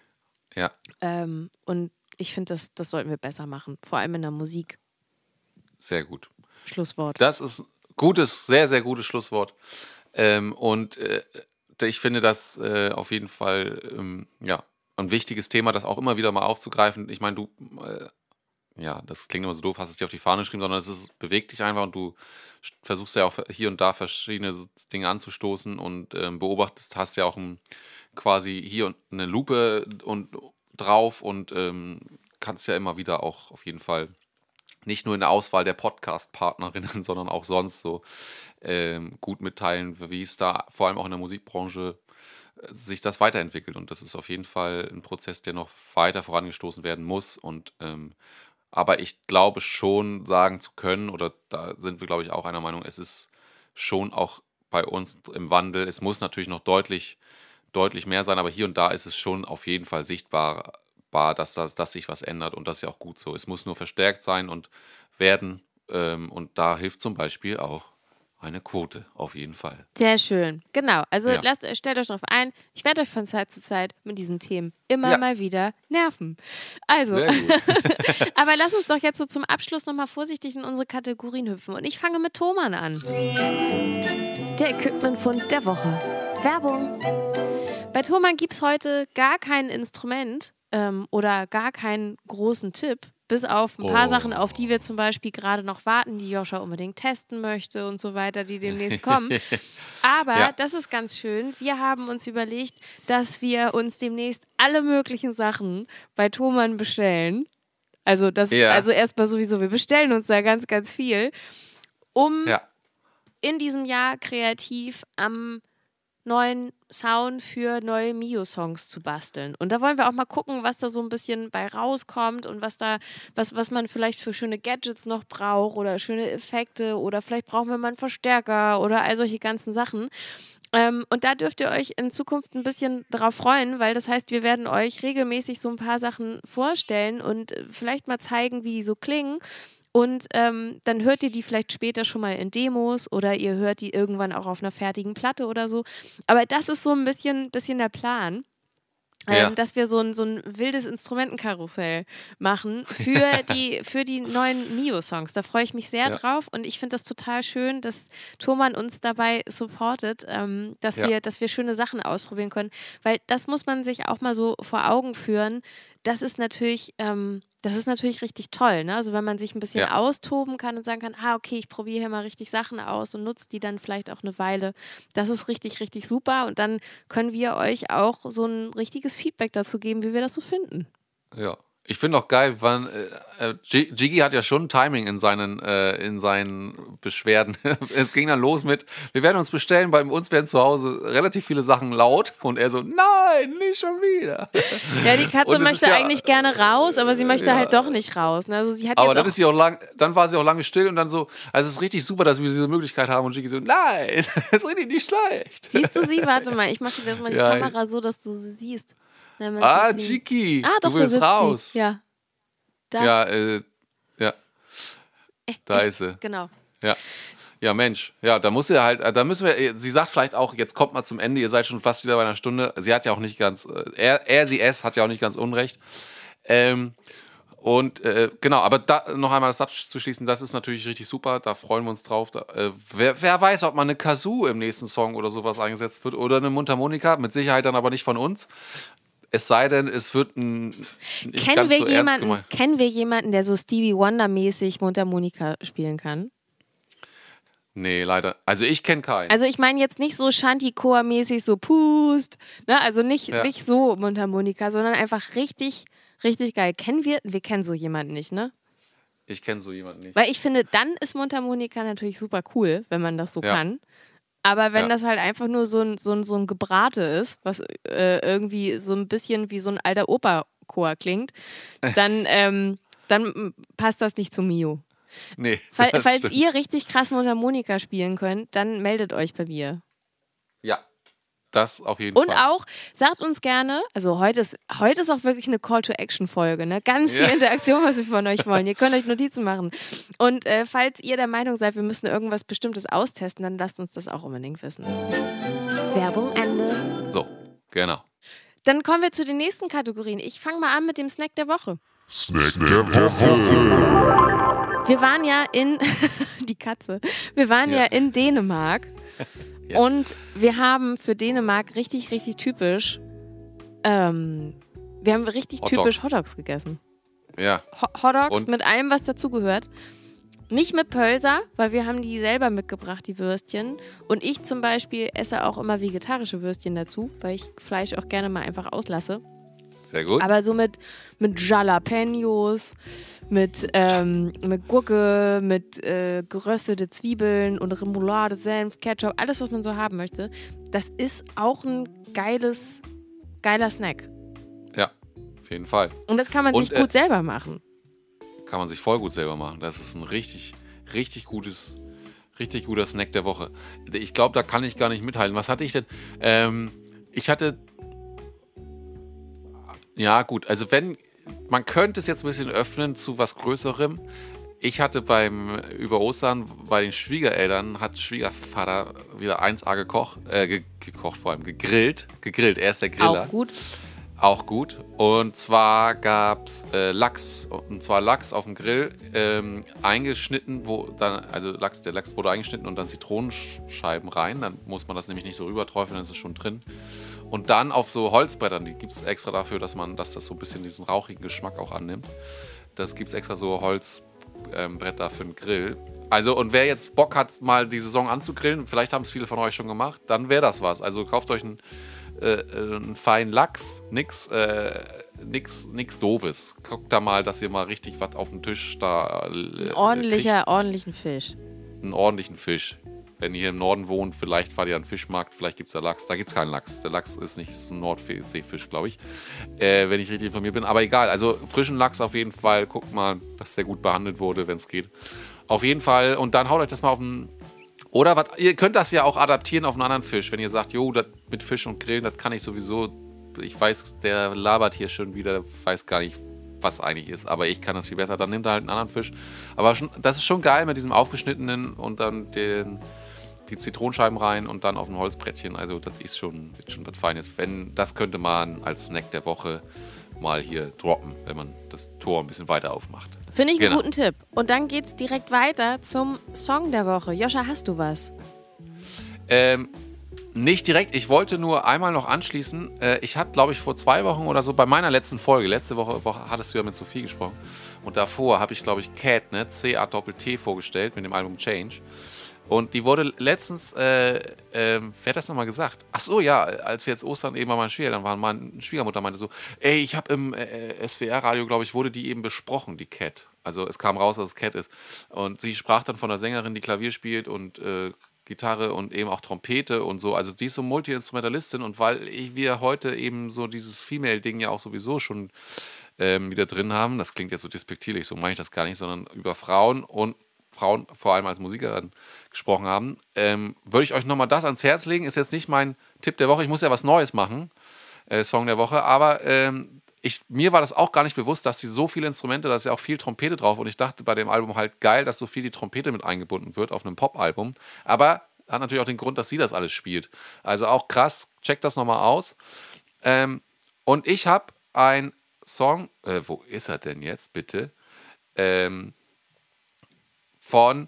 Ja. Ähm, und ich finde, das, das sollten wir besser machen, vor allem in der Musik. Sehr gut. Schlusswort. Das ist gutes, sehr, sehr gutes Schlusswort. Ähm, und äh, ich finde das äh, auf jeden Fall ähm, ja, ein wichtiges Thema, das auch immer wieder mal aufzugreifen. Ich meine, du äh, ja, das klingt immer so doof, hast es dir auf die Fahne geschrieben, sondern es ist, bewegt dich einfach und du versuchst ja auch hier und da verschiedene Dinge anzustoßen und ähm, beobachtest, hast ja auch ein, quasi hier eine Lupe und drauf und ähm, kannst ja immer wieder auch auf jeden Fall nicht nur in der Auswahl der Podcast-Partnerinnen, (laughs) sondern auch sonst so ähm, gut mitteilen, wie es da vor allem auch in der Musikbranche äh, sich das weiterentwickelt. Und das ist auf jeden Fall ein Prozess, der noch weiter vorangestoßen werden muss. Und ähm, aber ich glaube schon sagen zu können, oder da sind wir, glaube ich, auch einer Meinung, es ist schon auch bei uns im Wandel. Es muss natürlich noch deutlich, deutlich mehr sein, aber hier und da ist es schon auf jeden Fall sichtbar, dass, das, dass sich was ändert und das ist ja auch gut so. Es muss nur verstärkt sein und werden. Ähm, und da hilft zum Beispiel auch eine Quote, auf jeden Fall. Sehr schön. Genau. Also ja. lasst, stellt euch darauf ein. Ich werde euch von Zeit zu Zeit mit diesen Themen immer ja. mal wieder nerven. Also, (laughs) aber lass uns doch jetzt so zum Abschluss nochmal vorsichtig in unsere Kategorien hüpfen. Und ich fange mit Thoman an. Der Equipmentfund der Woche. Werbung. Bei Thoman gibt es heute gar kein Instrument ähm, oder gar keinen großen Tipp. Bis auf ein paar oh. Sachen, auf die wir oh. zum Beispiel gerade noch warten, die Joscha unbedingt testen möchte und so weiter, die demnächst (laughs) kommen. Aber ja. das ist ganz schön. Wir haben uns überlegt, dass wir uns demnächst alle möglichen Sachen bei Thomann bestellen. Also das, ja. also erstmal sowieso, wir bestellen uns da ganz, ganz viel, um ja. in diesem Jahr kreativ am neuen Sound für neue Mio-Songs zu basteln. Und da wollen wir auch mal gucken, was da so ein bisschen bei rauskommt und was da, was, was man vielleicht für schöne Gadgets noch braucht oder schöne Effekte oder vielleicht brauchen wir mal einen Verstärker oder all solche ganzen Sachen. Ähm, und da dürft ihr euch in Zukunft ein bisschen drauf freuen, weil das heißt, wir werden euch regelmäßig so ein paar Sachen vorstellen und äh, vielleicht mal zeigen, wie die so klingen und ähm, dann hört ihr die vielleicht später schon mal in Demos oder ihr hört die irgendwann auch auf einer fertigen Platte oder so. Aber das ist so ein bisschen, bisschen der Plan. Ähm, dass wir so ein, so ein wildes Instrumentenkarussell machen für (laughs) die, für die neuen Mio-Songs. Da freue ich mich sehr ja. drauf und ich finde das total schön, dass Thomann uns dabei supportet, ähm, dass, ja. wir, dass wir schöne Sachen ausprobieren können, weil das muss man sich auch mal so vor Augen führen. Das ist natürlich. Ähm, das ist natürlich richtig toll, ne? Also wenn man sich ein bisschen ja. austoben kann und sagen kann, ah, okay, ich probiere hier mal richtig Sachen aus und nutze die dann vielleicht auch eine Weile. Das ist richtig, richtig super. Und dann können wir euch auch so ein richtiges Feedback dazu geben, wie wir das so finden. Ja, ich finde auch geil, wann äh, äh Jiggy hat ja schon Timing in seinen, äh, in seinen Beschwerden. (laughs) es ging dann los mit, wir werden uns bestellen, bei uns werden zu Hause relativ viele Sachen laut und er so, nein, nicht schon wieder. Ja, die Katze möchte ja, eigentlich gerne raus, aber sie äh, möchte ja, halt doch nicht raus. Ne? Also sie hat aber dann ist sie auch lang, dann war sie auch lange still und dann so, also es ist richtig super, dass wir diese Möglichkeit haben und Jiggy so, nein, (laughs) das ist richtig nicht schlecht. Siehst du sie? Warte mal, ich mache jetzt mal die ja, Kamera so, dass du sie siehst. Nein, ah, Chiki. Ah, doch, du willst raus. Sie. Ja. Da. Ja, äh, ja. Äh, da äh, ist sie. Genau. Ja. Ja, Mensch, ja, da muss sie halt, äh, da müssen wir, sie sagt vielleicht auch, jetzt kommt mal zum Ende, ihr seid schon fast wieder bei einer Stunde. Sie hat ja auch nicht ganz, er, er sie, es hat ja auch nicht ganz unrecht. Ähm, und äh, genau, aber da noch einmal das abzuschließen, das ist natürlich richtig super, da freuen wir uns drauf. Da, äh, wer, wer, weiß, ob mal eine Kazoo im nächsten Song oder sowas eingesetzt wird oder eine Mundharmonika, mit Sicherheit dann aber nicht von uns. Es sei denn, es wird ein. kennen, wir so jemanden, kennen wir jemanden, der so Stevie Wonder-mäßig Mundharmonika spielen kann? Nee, leider. Also ich kenne keinen. Also ich meine jetzt nicht so shanti core mäßig so Pust, ne? Also nicht, ja. nicht so Mundharmonika, sondern einfach richtig, richtig geil. Kennen wir, wir kennen so jemanden nicht, ne? Ich kenne so jemanden nicht. Weil ich finde, dann ist Mundharmonika natürlich super cool, wenn man das so ja. kann. Aber wenn ja. das halt einfach nur so ein, so ein, so ein Gebrate ist, was äh, irgendwie so ein bisschen wie so ein alter Operchor klingt, (laughs) dann, ähm, dann passt das nicht zu Mio. Nee. Fall, falls stimmt. ihr richtig krass Mundharmonika spielen könnt, dann meldet euch bei mir. Ja, das auf jeden und Fall. Und auch, sagt uns gerne, also heute ist, heute ist auch wirklich eine Call-to-Action-Folge, ne? Ganz viel ja. Interaktion, was wir von euch (laughs) wollen. Ihr könnt euch Notizen machen. Und äh, falls ihr der Meinung seid, wir müssen irgendwas Bestimmtes austesten, dann lasst uns das auch unbedingt wissen. Werbung Ende. So, genau. Dann kommen wir zu den nächsten Kategorien. Ich fange mal an mit dem Snack der Woche. Snack der Woche. Wir waren ja in (laughs) die Katze. Wir waren ja, ja in Dänemark. (laughs) Und wir haben für Dänemark richtig, richtig typisch, ähm, wir haben richtig Hot typisch Hotdogs gegessen. Ja. Hotdogs mit allem, was dazugehört. Nicht mit Pölser, weil wir haben die selber mitgebracht, die Würstchen. Und ich zum Beispiel esse auch immer vegetarische Würstchen dazu, weil ich Fleisch auch gerne mal einfach auslasse. Sehr gut. Aber so mit, mit Jalapenos, mit, ähm, mit Gurke, mit äh, geröstete Zwiebeln und Remoulade, Senf, Ketchup, alles, was man so haben möchte. Das ist auch ein geiles, geiler Snack. Ja, auf jeden Fall. Und das kann man und, sich äh, gut äh, selber machen. Kann man sich voll gut selber machen. Das ist ein richtig, richtig gutes, richtig guter Snack der Woche. Ich glaube, da kann ich gar nicht mithalten. Was hatte ich denn? Ähm, ich hatte ja, gut. Also, wenn man könnte es jetzt ein bisschen öffnen zu was Größerem. Ich hatte beim über Ostern bei den Schwiegereltern hat Schwiegervater wieder 1A gekocht, äh, ge gekocht vor allem gegrillt, gegrillt. Er ist der Griller. Auch gut. Auch gut. Und zwar gab es äh, Lachs. Und zwar Lachs auf dem Grill ähm, eingeschnitten, wo dann, also Lachs, der Lachs wurde eingeschnitten und dann Zitronenscheiben rein. Dann muss man das nämlich nicht so rüberträufeln, dann ist es schon drin. Und dann auf so Holzbrettern, die gibt es extra dafür, dass man, dass das so ein bisschen diesen rauchigen Geschmack auch annimmt. Das gibt es extra so Holzbretter ähm, für den Grill. Also, und wer jetzt Bock hat, mal die Saison anzugrillen, vielleicht haben es viele von euch schon gemacht, dann wäre das was. Also kauft euch einen, äh, einen feinen Lachs, nix, äh, nix, nix Doofes. Guckt da mal, dass ihr mal richtig was auf dem Tisch da. Äh, ordentlicher, kriegt. ordentlichen Fisch. Einen ordentlichen Fisch wenn ihr im Norden wohnt, vielleicht fahrt ihr an den Fischmarkt, vielleicht gibt es da Lachs. Da gibt es keinen Lachs. Der Lachs ist nicht so ein Nordseefisch, glaube ich, äh, wenn ich richtig informiert bin. Aber egal, also frischen Lachs auf jeden Fall. Guckt mal, dass der gut behandelt wurde, wenn es geht. Auf jeden Fall. Und dann haut euch das mal auf den oder was, ihr könnt das ja auch adaptieren auf einen anderen Fisch, wenn ihr sagt, jo, das mit Fisch und Grillen, das kann ich sowieso. Ich weiß, der labert hier schon wieder, weiß gar nicht, was eigentlich ist, aber ich kann das viel besser. Dann nimmt er halt einen anderen Fisch. Aber schon, das ist schon geil mit diesem aufgeschnittenen und dann den die Zitronenscheiben rein und dann auf ein Holzbrettchen. Also das ist schon, ist schon was Feines. Wenn, das könnte man als Snack der Woche mal hier droppen, wenn man das Tor ein bisschen weiter aufmacht. Finde ich genau. einen guten Tipp. Und dann geht's direkt weiter zum Song der Woche. Joscha, hast du was? Ähm, nicht direkt, ich wollte nur einmal noch anschließen. Äh, ich habe, glaube ich, vor zwei Wochen oder so bei meiner letzten Folge, letzte Woche, Woche hattest du ja mit Sophie gesprochen. Und davor habe ich, glaube ich, Cat, ne, C-A-T-T vorgestellt mit dem Album Change. Und die wurde letztens, äh, äh, wer hat das nochmal gesagt? Ach so, ja, als wir jetzt Ostern eben bei meinen Schwiegereltern waren, meine Schwiegermutter meinte so, ey, ich habe im äh, SWR-Radio, glaube ich, wurde die eben besprochen, die Cat. Also es kam raus, dass es Cat ist. Und sie sprach dann von einer Sängerin, die Klavier spielt und äh, Gitarre und eben auch Trompete und so. Also sie ist so Multi-Instrumentalistin und weil ich, wir heute eben so dieses Female-Ding ja auch sowieso schon ähm, wieder drin haben, das klingt jetzt so despektierlich, so meine ich das gar nicht, sondern über Frauen und Frauen vor allem als Musikerin gesprochen haben, ähm, würde ich euch nochmal das ans Herz legen. Ist jetzt nicht mein Tipp der Woche. Ich muss ja was Neues machen, äh, Song der Woche. Aber ähm, ich, mir war das auch gar nicht bewusst, dass sie so viele Instrumente, da ist ja auch viel Trompete drauf. Und ich dachte bei dem Album halt geil, dass so viel die Trompete mit eingebunden wird auf einem Pop-Album. Aber hat natürlich auch den Grund, dass sie das alles spielt. Also auch krass, checkt das nochmal aus. Ähm, und ich habe ein Song, äh, wo ist er denn jetzt bitte? Ähm, von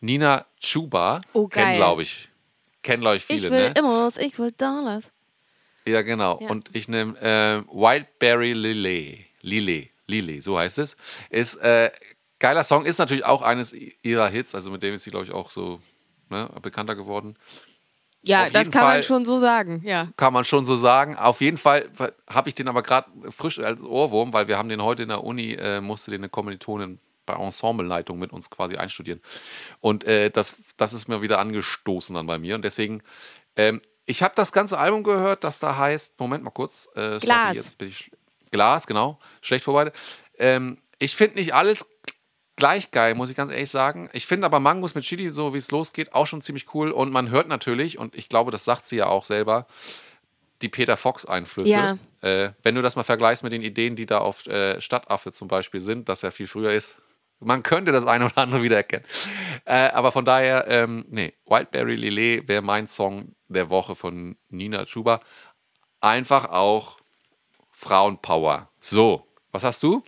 Nina Chuba. Oh, geil. Kennen, glaube ich. Kennen, glaube ich, viele, ich will ne? Immos, ich will Dollars. Ja, genau. Ja. Und ich nehme äh, Wildberry Lily. Lily. Lily, so heißt es. Ist äh, geiler Song, ist natürlich auch eines ihrer Hits, also mit dem ist sie, glaube ich, auch so ne, bekannter geworden. Ja, Auf das kann Fall man schon so sagen, ja. Kann man schon so sagen. Auf jeden Fall habe ich den aber gerade frisch als Ohrwurm, weil wir haben den heute in der Uni, äh, musste den eine Kommilitonin bei Ensembleleitung mit uns quasi einstudieren. Und äh, das, das ist mir wieder angestoßen dann bei mir. Und deswegen, ähm, ich habe das ganze Album gehört, das da heißt, Moment mal kurz, äh, Glas. Sorry, ich, Glas, genau, schlecht vorbei. Ähm, ich finde nicht alles gleich geil, muss ich ganz ehrlich sagen. Ich finde aber Mangos mit Chili, so wie es losgeht, auch schon ziemlich cool. Und man hört natürlich, und ich glaube, das sagt sie ja auch selber, die Peter Fox-Einflüsse. Ja. Äh, wenn du das mal vergleichst mit den Ideen, die da auf äh, Stadtaffe zum Beispiel sind, dass er viel früher ist, man könnte das eine oder andere wiedererkennen. Äh, aber von daher, ähm, nee, Wildberry Lillet wäre mein Song der Woche von Nina Chuba. Einfach auch Frauenpower. So, was hast du?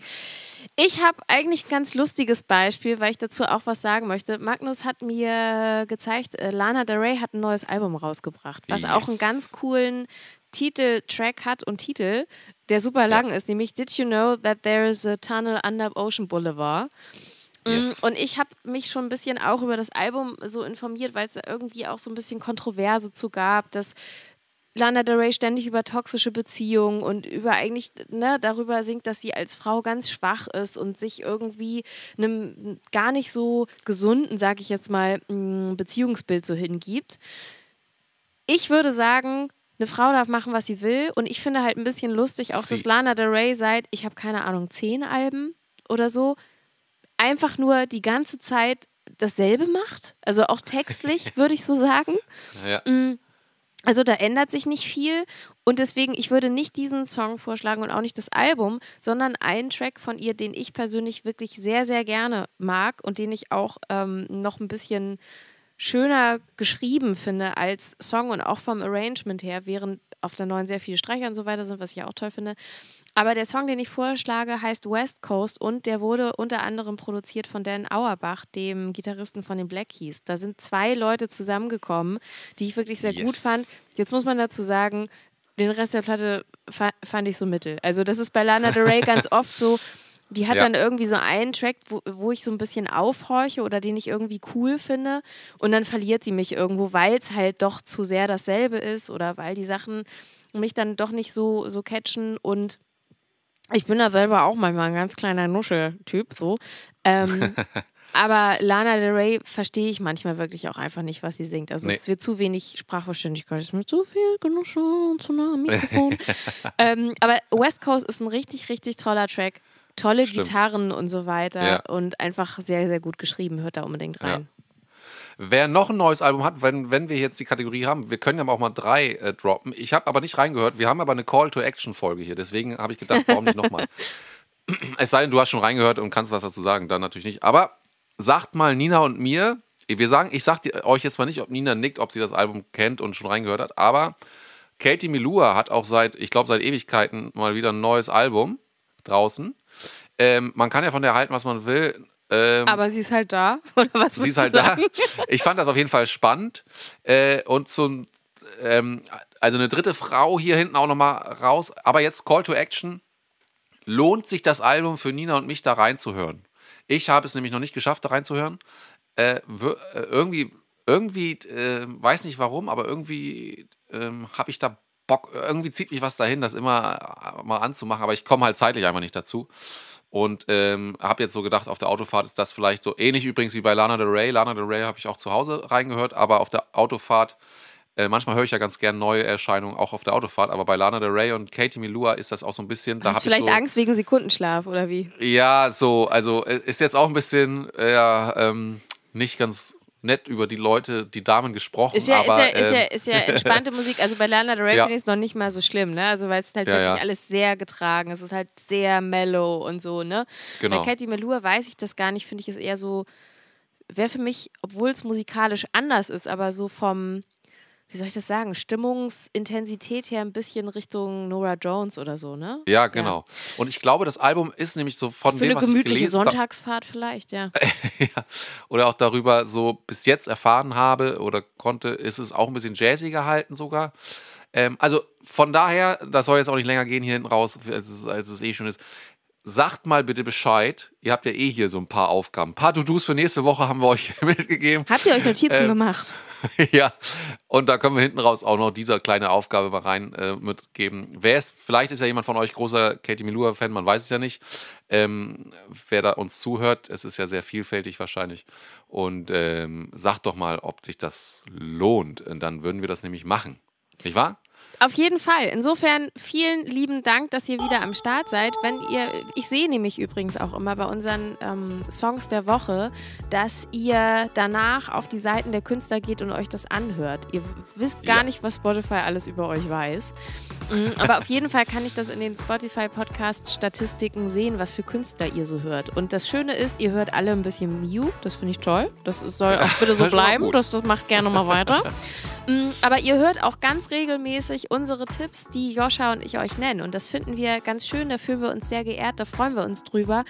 Ich habe eigentlich ein ganz lustiges Beispiel, weil ich dazu auch was sagen möchte. Magnus hat mir gezeigt, äh, Lana Del Rey hat ein neues Album rausgebracht, was yes. auch einen ganz coolen Titeltrack hat und Titel der super lang ja. ist, nämlich Did you know that there is a tunnel under Ocean Boulevard? Mm, yes. Und ich habe mich schon ein bisschen auch über das Album so informiert, weil es da irgendwie auch so ein bisschen Kontroverse zu gab, dass Lana Del Rey ständig über toxische Beziehungen und über eigentlich ne, darüber singt, dass sie als Frau ganz schwach ist und sich irgendwie einem gar nicht so gesunden, sage ich jetzt mal, mm, Beziehungsbild so hingibt. Ich würde sagen, eine Frau darf machen, was sie will. Und ich finde halt ein bisschen lustig auch, sie dass Lana Del Rey seit, ich habe keine Ahnung, zehn Alben oder so, einfach nur die ganze Zeit dasselbe macht. Also auch textlich, (laughs) würde ich so sagen. Ja. Mm. Also da ändert sich nicht viel. Und deswegen, ich würde nicht diesen Song vorschlagen und auch nicht das Album, sondern einen Track von ihr, den ich persönlich wirklich sehr, sehr gerne mag und den ich auch ähm, noch ein bisschen schöner geschrieben finde als Song und auch vom Arrangement her, während auf der neuen sehr viele Streicher und so weiter sind, was ich auch toll finde. Aber der Song, den ich vorschlage, heißt West Coast und der wurde unter anderem produziert von Dan Auerbach, dem Gitarristen von den Black Keys. Da sind zwei Leute zusammengekommen, die ich wirklich sehr yes. gut fand. Jetzt muss man dazu sagen, den Rest der Platte fa fand ich so mittel. Also das ist bei Lana Del Rey ganz oft so die hat ja. dann irgendwie so einen Track, wo, wo ich so ein bisschen aufhorche oder den ich irgendwie cool finde. Und dann verliert sie mich irgendwo, weil es halt doch zu sehr dasselbe ist oder weil die Sachen mich dann doch nicht so, so catchen. Und ich bin da selber auch manchmal ein ganz kleiner Nuschel-Typ, so. Ähm, (laughs) aber Lana Del Rey verstehe ich manchmal wirklich auch einfach nicht, was sie singt. Also nee. es wird zu wenig Sprachverständlichkeit. Es ist mir zu viel Genusche und zu nah am Mikrofon. (laughs) ähm, aber West Coast ist ein richtig, richtig toller Track tolle Stimmt. Gitarren und so weiter ja. und einfach sehr, sehr gut geschrieben. Hört da unbedingt rein. Ja. Wer noch ein neues Album hat, wenn, wenn wir jetzt die Kategorie haben, wir können ja auch mal drei äh, droppen. Ich habe aber nicht reingehört. Wir haben aber eine Call-to-Action-Folge hier. Deswegen habe ich gedacht, warum nicht nochmal? (laughs) es sei denn, du hast schon reingehört und kannst was dazu sagen. Dann natürlich nicht. Aber sagt mal Nina und mir, wir sagen, ich sage euch jetzt mal nicht, ob Nina nickt, ob sie das Album kennt und schon reingehört hat. Aber Katie Melua hat auch seit, ich glaube, seit Ewigkeiten mal wieder ein neues Album draußen. Ähm, man kann ja von der halten, was man will. Ähm, Aber sie ist halt da, (laughs) oder was? Sie ist halt sagen? da. (laughs) Ich fand das auf jeden Fall spannend. Äh, und zum, ähm, also eine dritte Frau hier hinten auch nochmal raus. Aber jetzt Call to Action. Lohnt sich das Album für Nina und mich da reinzuhören? Ich habe es nämlich noch nicht geschafft, da reinzuhören. Äh, äh irgendwie, irgendwie äh, weiß nicht warum, aber irgendwie ähm, habe ich da Bock, irgendwie zieht mich was dahin, das immer äh, mal anzumachen, aber ich komme halt zeitlich einfach nicht dazu. Und ähm, habe jetzt so gedacht, auf der Autofahrt ist das vielleicht so ähnlich übrigens wie bei Lana Del Rey. Lana Del Rey habe ich auch zu Hause reingehört, aber auf der Autofahrt, äh, manchmal höre ich ja ganz gern neue Erscheinungen auch auf der Autofahrt, aber bei Lana Del Rey und Katie Melua ist das auch so ein bisschen. Da Hast du vielleicht so, Angst wegen Sekundenschlaf oder wie? Ja, so, also äh, ist jetzt auch ein bisschen, ja, ähm, nicht ganz nett über die Leute, die Damen gesprochen. Ist ja, aber, ist ja, ähm, ist ja, ist ja entspannte (laughs) Musik. Also bei Lana Del Rey ja. finde ich es noch nicht mal so schlimm, ne? Also weil es halt ja, wirklich alles sehr getragen. Es ist halt sehr mellow und so, ne? Genau. Bei Katie Melua weiß ich das gar nicht, finde ich es eher so, wäre für mich, obwohl es musikalisch anders ist, aber so vom wie soll ich das sagen, Stimmungsintensität her ein bisschen Richtung Nora Jones oder so, ne? Ja, genau. Ja. Und ich glaube, das Album ist nämlich so von Für dem, was gemütliche ich gelesen Sonntagsfahrt vielleicht, ja. (laughs) ja. Oder auch darüber so bis jetzt erfahren habe oder konnte, ist es auch ein bisschen jazzy gehalten sogar. Ähm, also von daher, das soll jetzt auch nicht länger gehen hier hinten raus, als es, als es eh schon ist sagt mal bitte Bescheid. Ihr habt ja eh hier so ein paar Aufgaben. Ein paar To-Dos für nächste Woche haben wir euch (laughs) mitgegeben. Habt ihr euch Notizen ähm, gemacht? (laughs) ja, und da können wir hinten raus auch noch diese kleine Aufgabe mal rein äh, mitgeben. Wer ist, vielleicht ist ja jemand von euch großer Katie Melua-Fan, man weiß es ja nicht. Ähm, wer da uns zuhört, es ist ja sehr vielfältig wahrscheinlich. Und ähm, sagt doch mal, ob sich das lohnt. Und dann würden wir das nämlich machen. Nicht wahr? Auf jeden Fall. Insofern vielen lieben Dank, dass ihr wieder am Start seid. Wenn ihr, ich sehe nämlich übrigens auch immer bei unseren ähm, Songs der Woche, dass ihr danach auf die Seiten der Künstler geht und euch das anhört. Ihr wisst gar ja. nicht, was Spotify alles über euch weiß. Mhm, aber auf jeden Fall kann ich das in den Spotify-Podcast-Statistiken sehen, was für Künstler ihr so hört. Und das Schöne ist, ihr hört alle ein bisschen Mew. Das finde ich toll. Das soll auch bitte so bleiben. Das, das macht gerne mal weiter. (laughs) Mhm, aber ihr hört auch ganz regelmäßig unsere Tipps, die Joscha und ich euch nennen. Und das finden wir ganz schön, da fühlen wir uns sehr geehrt, da freuen wir uns drüber.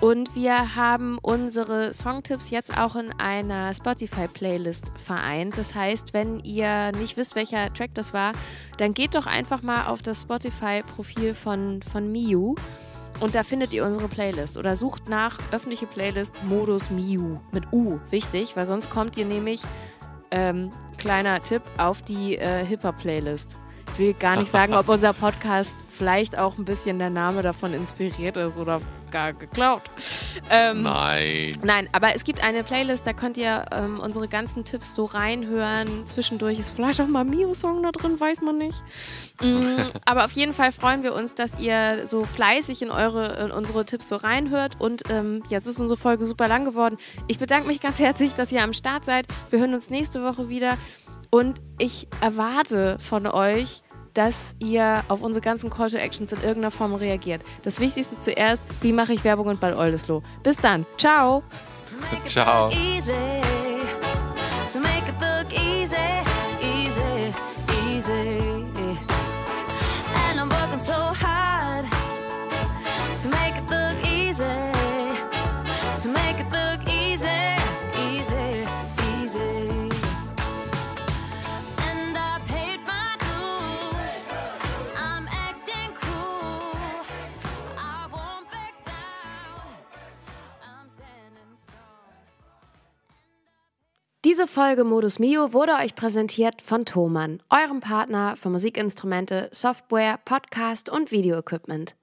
Und wir haben unsere Songtipps jetzt auch in einer Spotify-Playlist vereint. Das heißt, wenn ihr nicht wisst, welcher Track das war, dann geht doch einfach mal auf das Spotify-Profil von, von Miu. Und da findet ihr unsere Playlist oder sucht nach öffentliche Playlist Modus Miu mit U, wichtig, weil sonst kommt ihr nämlich, ähm, kleiner Tipp, auf die äh, Hipper-Playlist will gar nicht sagen, ob (laughs) unser Podcast vielleicht auch ein bisschen der Name davon inspiriert ist oder gar geklaut. Ähm, nein. Nein, aber es gibt eine Playlist, da könnt ihr ähm, unsere ganzen Tipps so reinhören. Zwischendurch ist vielleicht auch mal Mio-Song da drin, weiß man nicht. Mhm, (laughs) aber auf jeden Fall freuen wir uns, dass ihr so fleißig in, eure, in unsere Tipps so reinhört. Und ähm, jetzt ist unsere Folge super lang geworden. Ich bedanke mich ganz herzlich, dass ihr am Start seid. Wir hören uns nächste Woche wieder. Und ich erwarte von euch dass ihr auf unsere ganzen Call to Actions in irgendeiner Form reagiert. Das Wichtigste zuerst, wie mache ich Werbung und bald Oldesloe. Bis dann. Ciao. Ciao. so high Diese Folge Modus Mio wurde euch präsentiert von Thomann, eurem Partner für Musikinstrumente, Software, Podcast und Videoequipment.